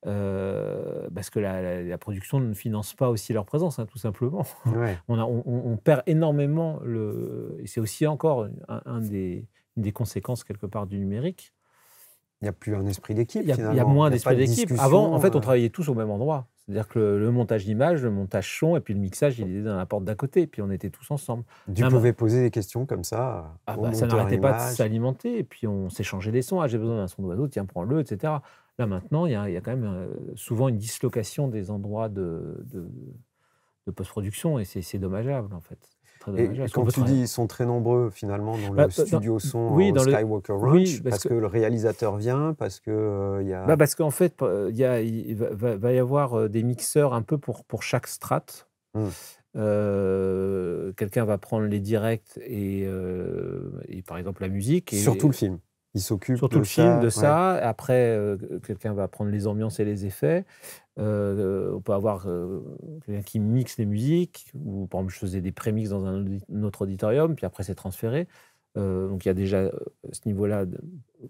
Euh, parce que la, production ne finance pas aussi leur présence, hein, tout simplement. on, perd énormément le. Et c'est aussi encore un, des, une des conséquences quelque part du numérique. Il n'y a plus un esprit d'équipe. Il y, a moins d'esprit d'équipe. Avant, en fait, on euh. travaillait tous au même endroit. C'est-à-dire que le, montage d'image, le montage son et puis le mixage, il était dans la porte d'à côté. Et puis on était tous ensemble. Tu ah, pouvais poser des questions comme ça. Ah bah, ça n'arrêtait pas de s'alimenter. Et puis on s'échangeait des sons. Ah, j'ai besoin d'un son d'oiseau, tiens, prends-le, etc. Là maintenant, il y, a, quand même euh, souvent une dislocation des endroits de, de post-production et c'est dommageable en fait et quand tu dis ils sont très nombreux finalement dans bah, le studio son euh, Skywalker Ranch, parce, que... le réalisateur vient, parce que euh, y a... bah parce qu'en fait euh, il va, y avoir des mixeurs un peu pour pour chaque strate. Hmm. quelqu'un va prendre les directs et, et, par exemple la musique. Et, Surtout le film. Il s'occupe Surtout le film, de ça. Après, euh, quelqu'un va prendre les ambiances et les effets. Euh, on peut avoir euh, quelqu'un qui mixe les musiques. Ou, par exemple, je faisais des prémix dans un autre auditorium, puis après, c'est transféré. donc, il y a déjà, à ce niveau-là,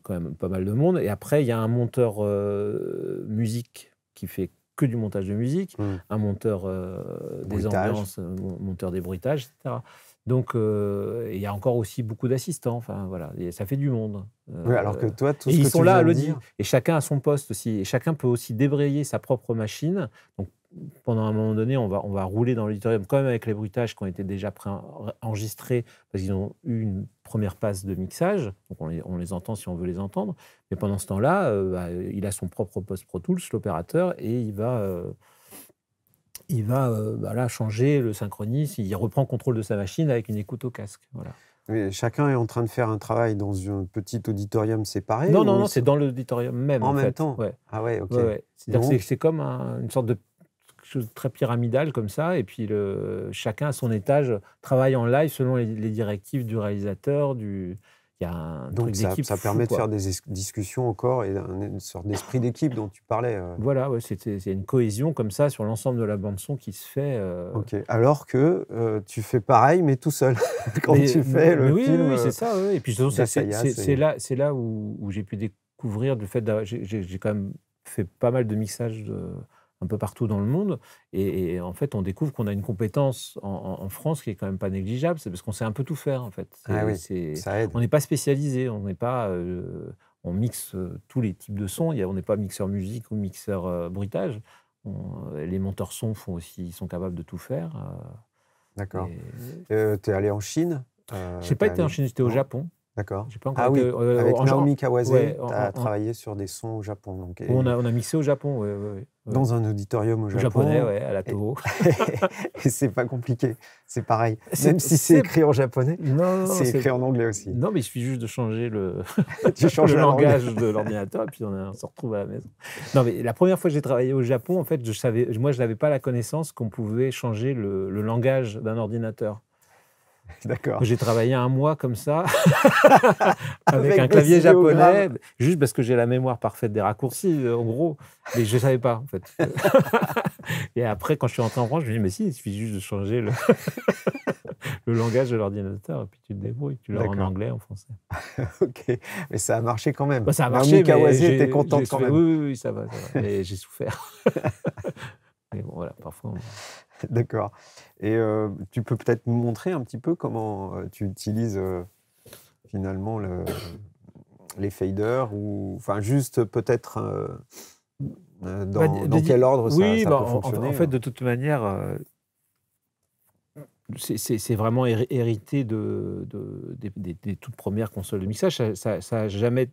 quand même pas mal de monde. Et après, il y a un monteur musique qui fait que du montage de musique, mmh. un monteur des ambiances, monteur des bruitages, etc. Donc, euh, il y a encore aussi beaucoup d'assistants. Enfin, voilà, et ça fait du monde. Euh, alors que toi, tout ce que ils sont là à le dire. Et chacun a son poste aussi. Et chacun peut aussi débrayer sa propre machine. Donc, pendant un moment donné, on va, on va rouler dans l'auditorium, quand même avec les bruitages qui ont été déjà enregistrés, parce qu'ils ont eu une première passe de mixage. Donc, on les, entend si on veut les entendre. Mais pendant ce temps-là, euh, bah, il a son propre post Pro Tools, l'opérateur, et il va il va euh, bah là, changer le synchronisme, il reprend contrôle de sa machine avec une écoute au casque. Voilà. chacun est en train de faire un travail dans un petit auditorium séparé Non, non, non, c'est dans l'auditorium même. En, même temps Ah ouais, ok. cest comme une sorte de chose très pyramidale comme ça, et puis le, chacun à son étage travaille en live selon les, les directives du réalisateur, du, y a Donc ça, permet de faire des discussions encore et une sorte d'esprit ah. d'équipe dont tu parlais. Euh. Voilà, c'est une cohésion comme ça sur l'ensemble de la bande son qui se fait. Euh. Ok. Alors que euh, tu fais pareil mais tout seul quand tu fais le oui, film. Oui, oui c'est ça. Et puis c'est là, c'est là où, j'ai pu découvrir le fait. J'ai quand même fait pas mal de mixages. De un peu partout dans le monde. Et, en fait, on découvre qu'on a une compétence en, France qui est quand même pas négligeable. C'est parce qu'on sait un peu tout faire, en fait. Ah on n'est pas spécialisé, on n'est pas. Euh, on mixe euh, tous les types de sons. on n'est pas mixeur musique ou mixeur euh, bruitage. les monteurs sons font aussi, ils sont capables de tout faire. D'accord. tu es allé en Chine Je n'ai pas été en Chine, j'étais au Japon. D'accord. ah oui, avec Naomi Kawase, tu as travaillé sur des sons au Japon. Donc, on, a, on a mixé au Japon, Dans un auditorium au Japon. Japonais, ouais, à la Toho. Et, c'est pas compliqué, c'est pareil. Même si c'est écrit en japonais, c'est écrit en anglais aussi. Non, mais il suffit juste de changer le, le langage de l'ordinateur et puis on, se retrouve à la maison. Non, mais la première fois que j'ai travaillé au Japon, en fait, je savais, moi, je n'avais pas la connaissance qu'on pouvait changer le, le langage d'un ordinateur. J'ai travaillé un mois comme ça, avec, un clavier japonais, juste parce que j'ai la mémoire parfaite des raccourcis, euh, en gros. Mais je ne savais pas, en fait. et après, quand je suis rentré en France, je me dis, mais si, il suffit juste de changer le, le langage de l'ordinateur, et puis tu te débrouilles, tu l'as en anglais, en français. ok, mais ça a marché quand même. Bah, ça a marché. tu était contente quand même. Oui, oui, ça va. mais j'ai souffert. mais bon, voilà, parfois. D'accord. Et euh, tu peux peut-être nous montrer un petit peu comment euh, tu utilises euh, finalement le, les faders ou enfin juste peut-être dans, bah, quel ordre ça, ça bah, peut fonctionner. En, fait, hein? de toute manière, c'est vraiment hérité de, des, toutes premières consoles de mixage. Ça n'a jamais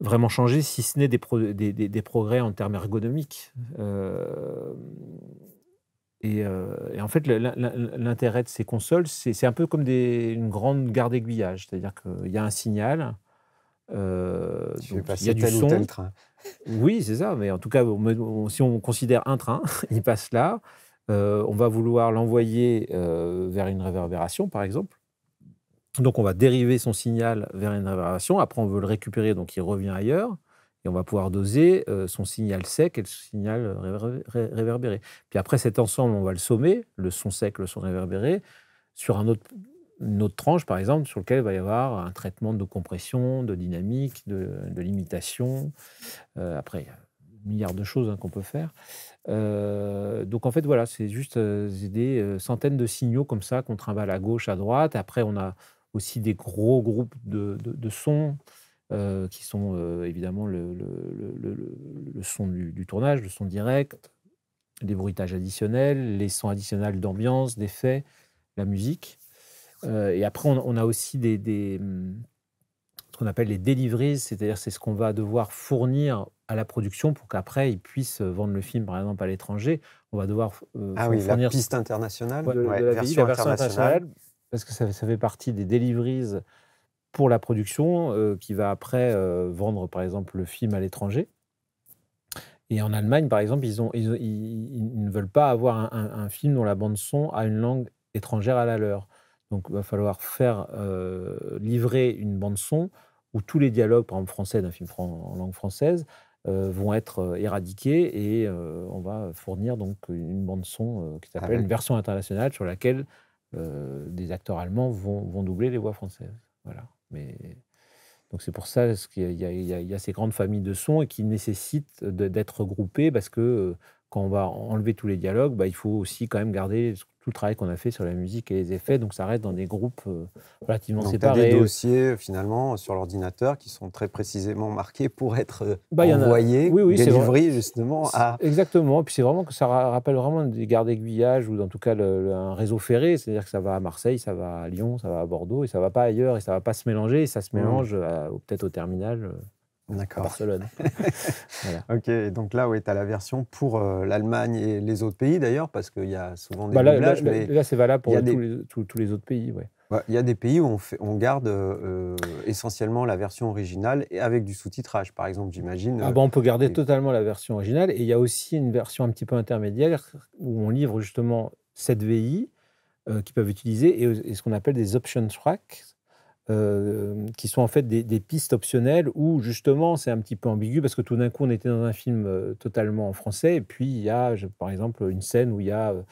vraiment changé, si ce n'est des, des, progrès en termes ergonomiques. Euh, euh, et, en fait, l'intérêt de ces consoles, c'est un peu comme une grande garde d'aiguillage. C'est-à-dire qu'il y a un signal, euh, il y a du son. train. Oui, c'est ça. Mais en tout cas, si on considère un train, il passe là. Euh, on va vouloir l'envoyer euh, vers une réverbération, par exemple. Donc, on va dériver son signal vers une réverbération. Après, on veut le récupérer, donc il revient ailleurs. Et on va pouvoir doser euh, son signal sec et le signal euh, réverbéré. Puis après cet ensemble, on va le sommer, le son sec, le son réverbéré, sur un autre, une autre tranche, par exemple, sur lequel il va y avoir un traitement de compression, de dynamique, de, limitation. Euh, après, il y a un milliard de choses hein, qu'on peut faire. donc en fait, voilà, c'est juste des centaines de signaux comme ça qu'on trimballe à gauche, à droite. Après, on a aussi des gros groupes de, de sons euh, qui sont euh, évidemment le, son du, tournage, le son direct, les bruitages additionnels, les sons additionnels d'ambiance, d'effets, la musique. Euh, et après, on, a aussi des, ce qu'on appelle les deliveries, c'est-à-dire c'est ce qu'on va devoir fournir à la production pour qu'après ils puissent vendre le film, par exemple, à l'étranger. On va devoir ah oui, fournir la piste internationale, la, version, internationale. parce que ça, ça fait partie des deliveries pour la production euh, qui va après euh, vendre par exemple le film à l'étranger. Et en Allemagne, par exemple, ils, ont, ils, ne veulent pas avoir un, film dont la bande son a une langue étrangère à la leur. Donc il va falloir faire euh, livrer une bande son où tous les dialogues, par exemple français d'un film en langue française, vont être éradiqués et on va fournir donc une bande son qui s'appelle ah une version internationale sur laquelle des acteurs allemands vont, vont doubler les voix françaises. Voilà. Mais... Donc c'est pour ça qu'il y, a ces grandes familles de sons et qui nécessitent d'être regroupées parce que euh, quand on va enlever tous les dialogues, bah, il faut aussi quand même garder tout le travail qu'on a fait sur la musique et les effets. Donc ça reste dans des groupes euh, relativement donc, séparés. des dossiers euh, finalement sur l'ordinateur qui sont très précisément marqués pour être euh, bah, envoyés, oui, justement à. Exactement. puis c'est vraiment que ça rappelle vraiment des gardes d'aiguillage ou en tout cas le, un réseau ferré. C'est-à-dire que ça va à Marseille, ça va à Lyon, ça va à Bordeaux et ça va pas ailleurs et ça va pas se mélanger. Et ça se mmh. mélange peut-être au terminal. D'accord. Barcelone. Ok, donc là, oui, tu as la version pour euh, l'Allemagne et les autres pays d'ailleurs, parce qu'il y a souvent des bah là, doublages. c'est valable pour tous, les, autres pays, oui. Il y a des pays où on, fait, on garde euh, essentiellement la version originale et avec du sous-titrage, par exemple, j'imagine. Ah bah, on peut garder euh, totalement la version originale. Et il y a aussi une version un petit peu intermédiaire où on livre justement cette VI qu'ils qui peuvent utiliser et, et ce qu'on appelle des option tracks euh, qui sont en fait des, pistes optionnelles où justement c'est un petit peu ambigu parce que tout d'un coup on était dans un film euh, totalement en français et puis il y a par exemple une scène où il y a euh,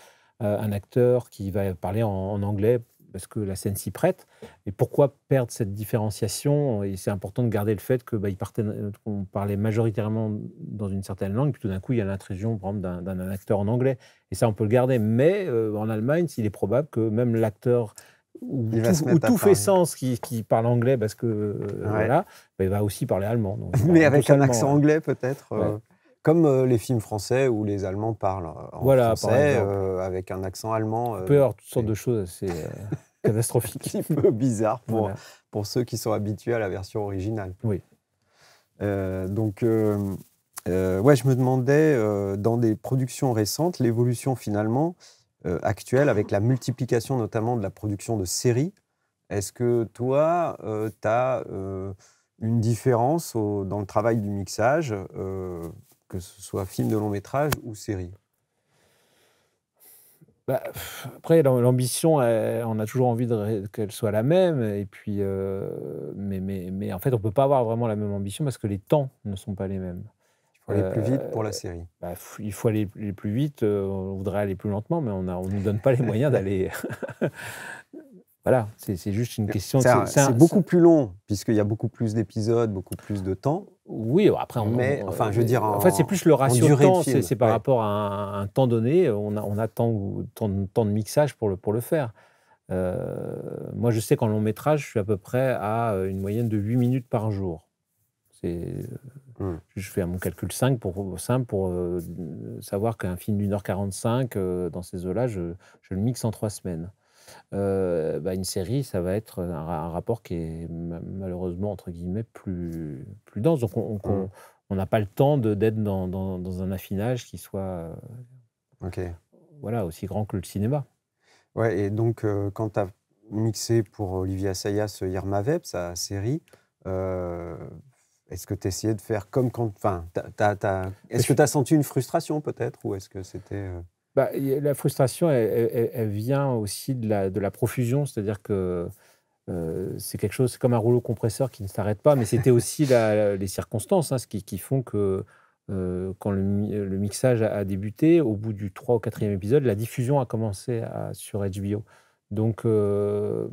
un acteur qui va parler en, anglais parce que la scène s'y prête. Et pourquoi perdre cette différenciation Et c'est important de garder le fait que bah, il parlait majoritairement dans une certaine langue, puis tout d'un coup, il y a l'intrusion, d'un acteur en anglais. Et ça, on peut le garder. Mais en Allemagne, il est probable que même l'acteur où tout, fait sens, qui, parle anglais parce que euh, voilà, il va aussi parler allemand. Mais avec un accent anglais peut-être, euh, comme euh, les films français où les Allemands parlent en français avec un accent allemand. Peur, toutes sortes de choses assez catastrophiques. un petit peu bizarre pour, pour ceux qui sont habitués à la version originale. Oui. donc. ouais, je me demandais dans des productions récentes l'évolution finalement euh, actuelle avec la multiplication notamment de la production de séries. Est-ce que toi, euh, tu as euh, une différence dans le travail du mixage, que ce soit film de long métrage ou série bah, après, l'ambition, on a toujours envie qu'elle soit la même. Et puis, mais, mais, en fait, on ne peut pas avoir vraiment la même ambition parce que les temps ne sont pas les mêmes faut aller plus vite pour la euh, série. Bah, il faut aller plus vite. Euh, on voudrait aller plus lentement, mais on ne on nous donne pas les moyens d'aller. voilà, c'est juste une question. C'est beaucoup plus long, puisqu'il y a beaucoup plus d'épisodes, beaucoup plus de temps. Oui, après, on, mais, enfin, je veux en, fait, c'est plus le ratio de temps, c'est par rapport à un, temps donné, on a, on a tant, de mixage pour le, pour le faire. Euh, moi, je sais qu'en long métrage, je suis à peu près à une moyenne de 8 minutes par jour. Hmm. Je fais mon calcul 5 pour, simple pour euh, savoir qu'un film d'une heure 45, cinq euh, dans ces eaux-là, je, le mixe en trois semaines. Euh, bah, une série, ça va être un, rapport qui est malheureusement, entre guillemets, plus, plus dense. Donc on hmm. n'a pas le temps d'être dans, dans, un affinage qui soit ok voilà, aussi grand que le cinéma. Ouais, et donc quand tu as mixé pour Olivia Irma Yermaveb, sa série, est-ce que tu essayais de faire comme quand. Enfin, est-ce que tu as senti une frustration peut-être Ou est-ce que c'était. Euh bah, la frustration, elle, vient aussi de la, profusion, c'est-à-dire que euh, c'est quelque chose, comme un rouleau compresseur qui ne s'arrête pas, mais c'était aussi les circonstances hein, qui, qui, font que euh, quand le, mixage a, débuté, au bout du 3 ou 4e épisode, la diffusion a commencé à, sur HBO. Donc, euh,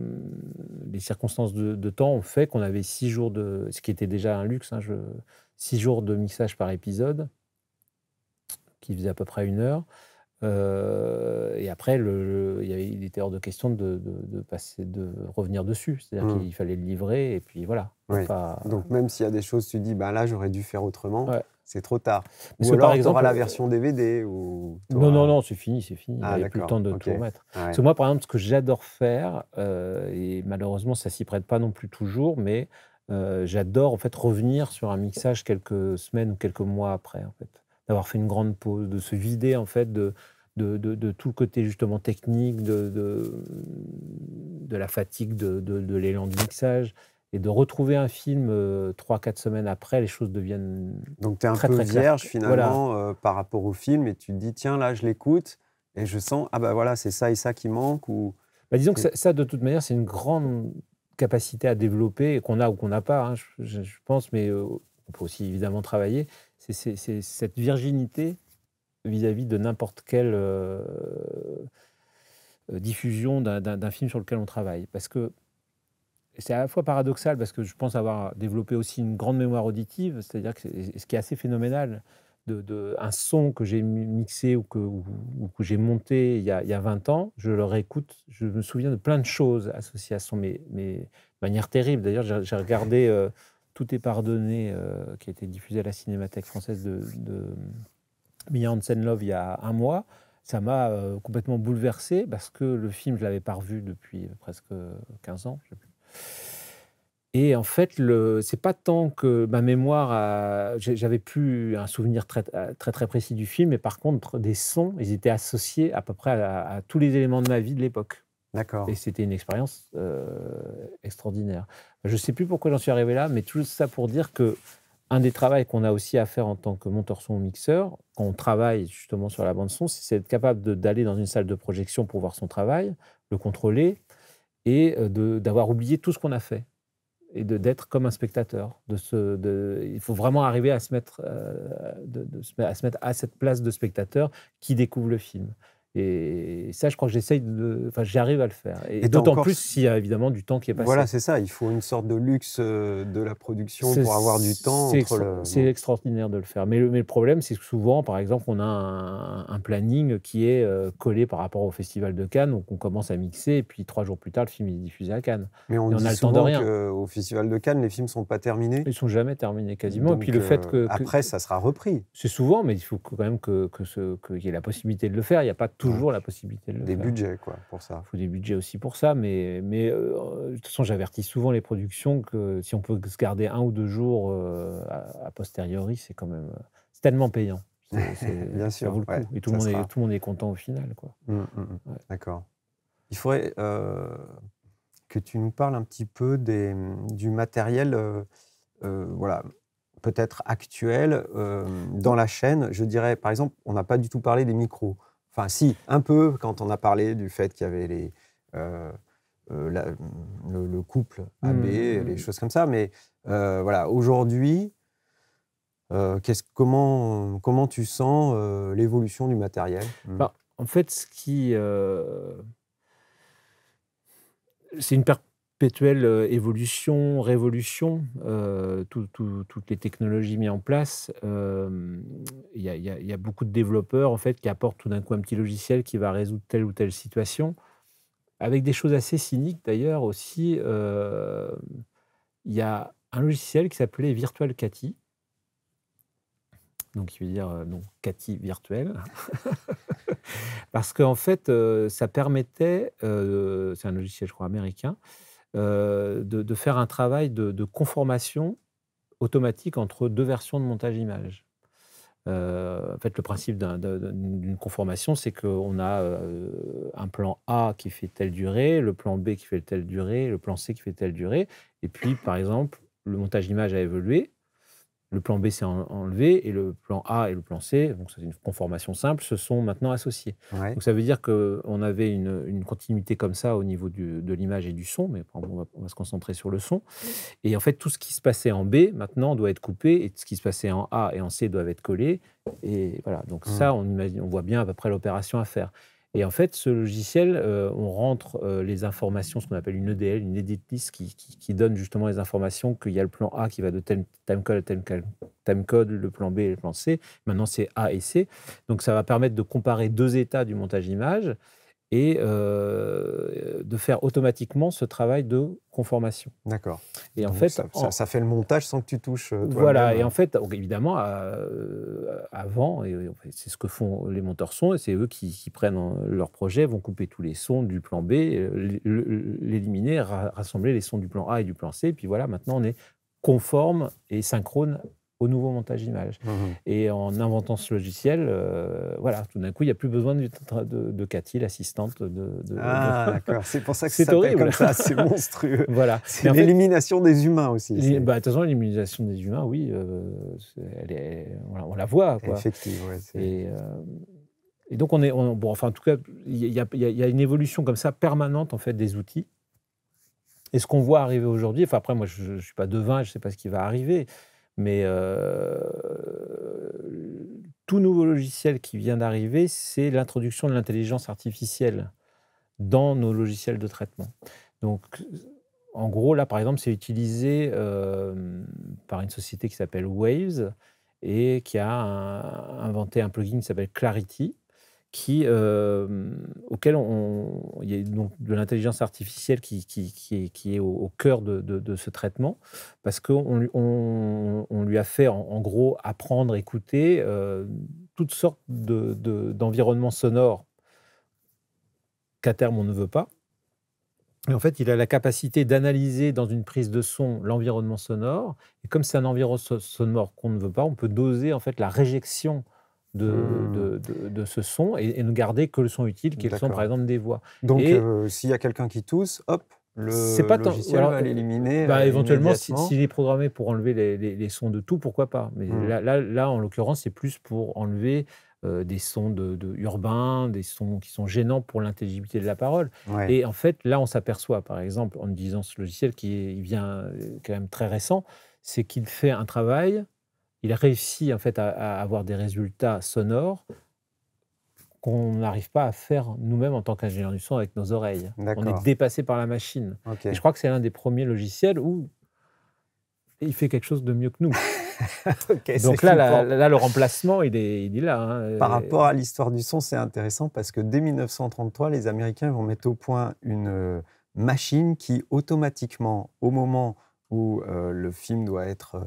les circonstances de, temps ont fait qu'on avait six jours de, ce qui était déjà un luxe, hein, six jours de mixage par épisode, qui faisait à peu près une heure. Euh, et après, le, il était hors de question de, passer, de revenir dessus. C'est-à-dire mmh. qu'il fallait le livrer et puis voilà. Donc même s'il y a des choses, tu dis, bah là, j'aurais dû faire autrement c'est trop tard. ou par exemple, la version DVD ou Non, non, non, c'est fini, c'est fini. Ah, Il n'y a plus le temps de tout remettre. moi, par exemple, ce que j'adore faire, euh, et malheureusement, ça s'y prête pas non plus toujours, mais euh, j'adore en fait revenir sur un mixage quelques semaines ou quelques mois après, en fait. D'avoir fait une grande pause, de se vider, en fait, de, de, tout le côté justement technique, de, de, la fatigue de, l'élan de mixage. Et de retrouver un film euh, trois, quatre semaines après, les choses deviennent. Donc tu es un très, peu très vierge finalement euh, par rapport au film et tu te dis tiens, là je l'écoute et je sens ah bah voilà, c'est ça et ça qui manque. ou bah, Disons que ça, de toute manière, c'est une grande capacité à développer qu'on a ou qu'on n'a pas, hein, je, pense, mais euh, on peut aussi évidemment travailler. C'est cette virginité vis à -vis de n'importe quelle diffusion d'un film sur lequel on travaille. Parce que c'est à la fois paradoxal parce que je pense avoir développé aussi une grande mémoire auditive, c'est-à-dire que ce qui est assez phénoménal, de, un son que j'ai mixé ou que, que j'ai monté il y, a, 20 ans, je le réécoute, je me souviens de plein de choses associées à son, mais, mais de manière terrible. D'ailleurs, j'ai regardé euh, Tout est pardonné, euh, qui a été diffusé à la Cinémathèque française de, de Mia Hansen-Love il y a un mois ça m'a euh, complètement bouleversé parce que le film, je ne l'avais pas revu depuis presque 15 ans, et en fait, le, c'est pas tant que ma mémoire, j'avais plus un souvenir très, très précis du film, mais par contre, des sons, ils étaient associés à peu près à, tous les éléments de ma vie de l'époque. D'accord. Et c'était une expérience euh, extraordinaire. Je sais plus pourquoi j'en suis arrivé là, mais tout ça pour dire que un des travaux qu'on a aussi à faire en tant que monteur son ou mixeur, quand on travaille justement sur la bande son, c'est d'être capable d'aller dans une salle de projection pour voir son travail, le contrôler, et euh, d'avoir oublié tout ce qu'on a fait et d'être comme un spectateur. De il faut vraiment arriver à euh, se, mettre, à se mettre à cette place de spectateur qui découvre le film. Et ça, je crois que j'essaye de. Enfin, j'arrive à le faire. Et, d'autant plus s'il y a évidemment du temps qui est passé. Voilà, c'est ça. Il faut une sorte de luxe euh, de la production pour avoir du temps. C'est extraordinaire de le faire. Mais le, mais le problème, c'est que souvent, par exemple, on a un, planning qui est euh, collé par rapport au Festival de Cannes. Donc, on commence à mixer. Et puis, trois jours plus tard, le film est diffusé à Cannes. Mais on, et dit a le temps de rien. Au Festival de Cannes, les films ne sont pas terminés. Ils ne sont jamais terminés quasiment. et puis, le fait euh, que, Après, ça sera repris. C'est souvent, mais il faut quand même qu'il que, y ait la possibilité de le faire. Il n'y a pas toujours la possibilité de le des budgets, quoi, pour ça. Il faut des budgets aussi pour ça, mais, mais euh, de toute façon, j'avertis souvent les productions que si on peut se garder un ou deux jours euh, à posteriori, c'est quand même euh, tellement payant. Bien sûr. Et tout le, monde est, tout le monde est content au final. quoi. Mmh, mmh, mmh. D'accord. Il faudrait que tu nous parles un petit peu des, du matériel. voilà, peut-être actuel dans la chaîne. Je dirais, par exemple, on n'a pas du tout parlé des micros. Enfin, si, un peu, quand on a parlé du fait qu'il y avait les, euh, euh, le, couple AB, mmh. les choses comme ça. Mais euh, voilà, aujourd'hui, comment, comment tu sens l'évolution du matériel mmh. bah, En fait, ce qui. c'est une perte euh, évolution, révolution, euh, toutes les technologies mises en place, euh, il y, a beaucoup de développeurs en fait qui apportent tout d'un coup un petit logiciel qui va résoudre telle ou telle situation, avec des choses assez cyniques d'ailleurs aussi. Il y a un logiciel qui s'appelait Virtual Cathy, donc je veut dire non Cathy virtuelle. parce qu'en fait, ça permettait, c'est un logiciel je crois américain, euh, de, faire un travail de, conformation automatique entre deux versions de montage image. Euh, en fait, le principe d'une conformation, c'est qu'on a euh, un plan A qui fait telle durée, le plan B qui fait telle durée, le plan C qui fait telle durée, et puis, par exemple, le montage image a évolué, le plan B s'est enlevé et le plan A et le plan C, donc c'est une conformation simple, se sont maintenant associés. Donc ça veut dire qu'on avait une, continuité comme ça au niveau de l'image et du son, mais on va, se concentrer sur le son. Et en fait, tout ce qui se passait en B maintenant doit être coupé et ce qui se passait en A et en C doivent être collés. Et voilà, donc mmh. ça, on, imagine, on voit bien à peu près l'opération à faire. Et en fait, ce logiciel, euh, on rentre euh, les informations, ce qu'on appelle une EDL, une edit list, qui, donne justement les informations qu'il y a le plan A qui va de timecode à à timecode, le plan B et le plan C. Maintenant, c'est A et C. Donc, ça va permettre de comparer deux états du montage image et euh, de faire automatiquement ce travail de conformation. D'accord. Et en fait, ça, fait le montage sans que tu touches. Euh, Toi voilà. Euh. Et en fait, évidemment, avant, c'est ce que font les monteurs son, et c'est eux qui, qui, prennent hein, leur projet, vont couper tous les sons du plan B, l'éliminer, rassembler les sons du plan A et du plan C, et puis voilà, maintenant on est conforme et synchrone au nouveau montage d'images. Mmh, mmh. Et en inventant ce logiciel, euh, voilà, tout d'un coup, il n'y a plus besoin de, de, de Cathy, l'assistante de, Ah, d'accord, c'est pour ça que c'est horrible. comme ça, c'est monstrueux. voilà. C'est l'élimination des humains aussi. Bah, de toute façon, l'élimination des humains, oui, euh, elle est, on, la, voit. Quoi. Euh, et, donc, on est. bon, enfin, en tout cas, il y, y a une évolution comme ça permanente, en fait, des outils. Et ce qu'on voit arriver aujourd'hui, enfin après, moi je ne suis pas devin, je ne sais pas ce qui va arriver, mais euh, tout nouveau logiciel qui vient d'arriver, c'est l'introduction de l'intelligence artificielle dans nos logiciels de traitement. Donc, en gros, là, par exemple, c'est utilisé euh, par une société qui s'appelle Waves et qui a inventé un plugin qui s'appelle Clarity, qui, euh, auquel on, il y a donc de l'intelligence artificielle qui, qui, est, qui, est, au, cœur de, de, ce traitement, parce qu'on on, on lui a fait en, gros apprendre, écouter euh, toutes sortes d'environnements de, sonores qu'à terme on ne veut pas. Et en fait, il a la capacité d'analyser dans une prise de son l'environnement sonore. Et comme c'est un environnement sonore qu'on ne veut pas, on peut doser en fait la réjection Hmm. de, de, ce son et, ne garder que le son utile, qui est le son, par exemple, des voix. Donc, euh, s'il y a quelqu'un qui tousse, hop, le pas logiciel va l'éliminer bah, euh, Éventuellement, s'il est programmé pour enlever les, sons de tout, pourquoi pas Mais hmm. là, là, en l'occurrence, c'est plus pour enlever euh, des sons de, urbains, des sons qui sont gênants pour l'intelligibilité de la parole. Et en fait, là, on s'aperçoit, par exemple, en utilisant ce logiciel qui est, vient quand même très récent, c'est qu'il fait un travail il réussit en fait à, avoir des résultats sonores qu'on n'arrive pas à faire nous-mêmes en tant qu'ingénieur du son avec nos oreilles. On est dépassé par la machine. je crois que c'est l'un des premiers logiciels où il fait quelque chose de mieux que nous. Donc là, là, le remplacement, il est, là. Hein. Par rapport à l'histoire du son, c'est intéressant parce que dès 1933, les Américains vont mettre au point une euh, machine qui automatiquement, au moment où euh, le film doit être euh,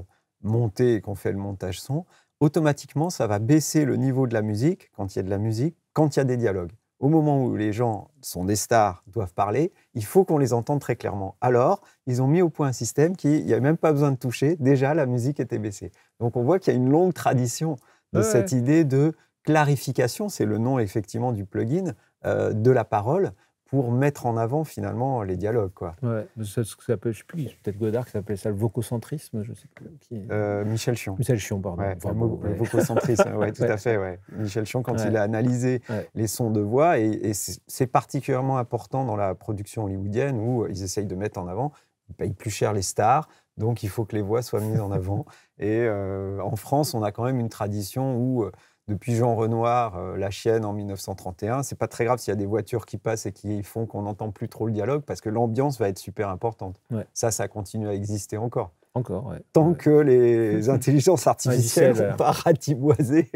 monter qu'on fait le montage son, automatiquement, ça va baisser le niveau de la musique quand il y a de la musique, quand il y a des dialogues. Au moment où les gens sont des stars, doivent parler, il faut qu'on les entende très clairement. Alors, ils ont mis au point un système qui, il n'y a même pas besoin de toucher, déjà la musique était baissée. Donc on voit qu'il y a une longue tradition de cette idée de clarification, c'est le nom effectivement du plugin, euh, de la parole, pour mettre en avant finalement les dialogues. Quoi. Ouais, c'est ce que ça s'appelle, je sais plus, peut-être Godard qui s'appelait ça le vococentrisme, je sais plus. Euh, Michel Chion. Michel Chion, pardon. le, vococentrisme, oui, tout à fait. Ouais. Michel Chion, quand il a analysé les sons de voix, et, c'est particulièrement important dans la production hollywoodienne où ils essayent de mettre en avant, ils payent plus cher les stars, donc il faut que les voix soient mises en avant. Et euh, en France, on a quand même une tradition où euh, depuis Jean Renoir, euh, La Chienne en 1931. C'est pas très grave s'il y a des voitures qui passent et qui font qu'on n'entend plus trop le dialogue parce que l'ambiance va être super importante. Ouais. Ça, ça continue à exister encore. Encore, ouais. Tant que les intelligences artificielles ne pas ratiboiser.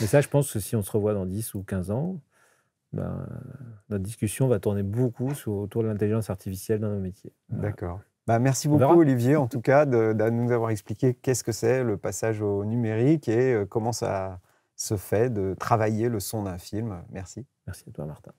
Mais ça, je pense que si on se revoit dans 10 ou 15 ans, ben, notre discussion va tourner beaucoup autour de l'intelligence artificielle dans nos métiers. D'accord. Bah, merci beaucoup Olivier, en tout cas, de, nous avoir expliqué qu'est-ce que c'est le passage au numérique et euh, comment ça, ce fait de travailler le son d'un film. Merci. Merci à toi, Martin.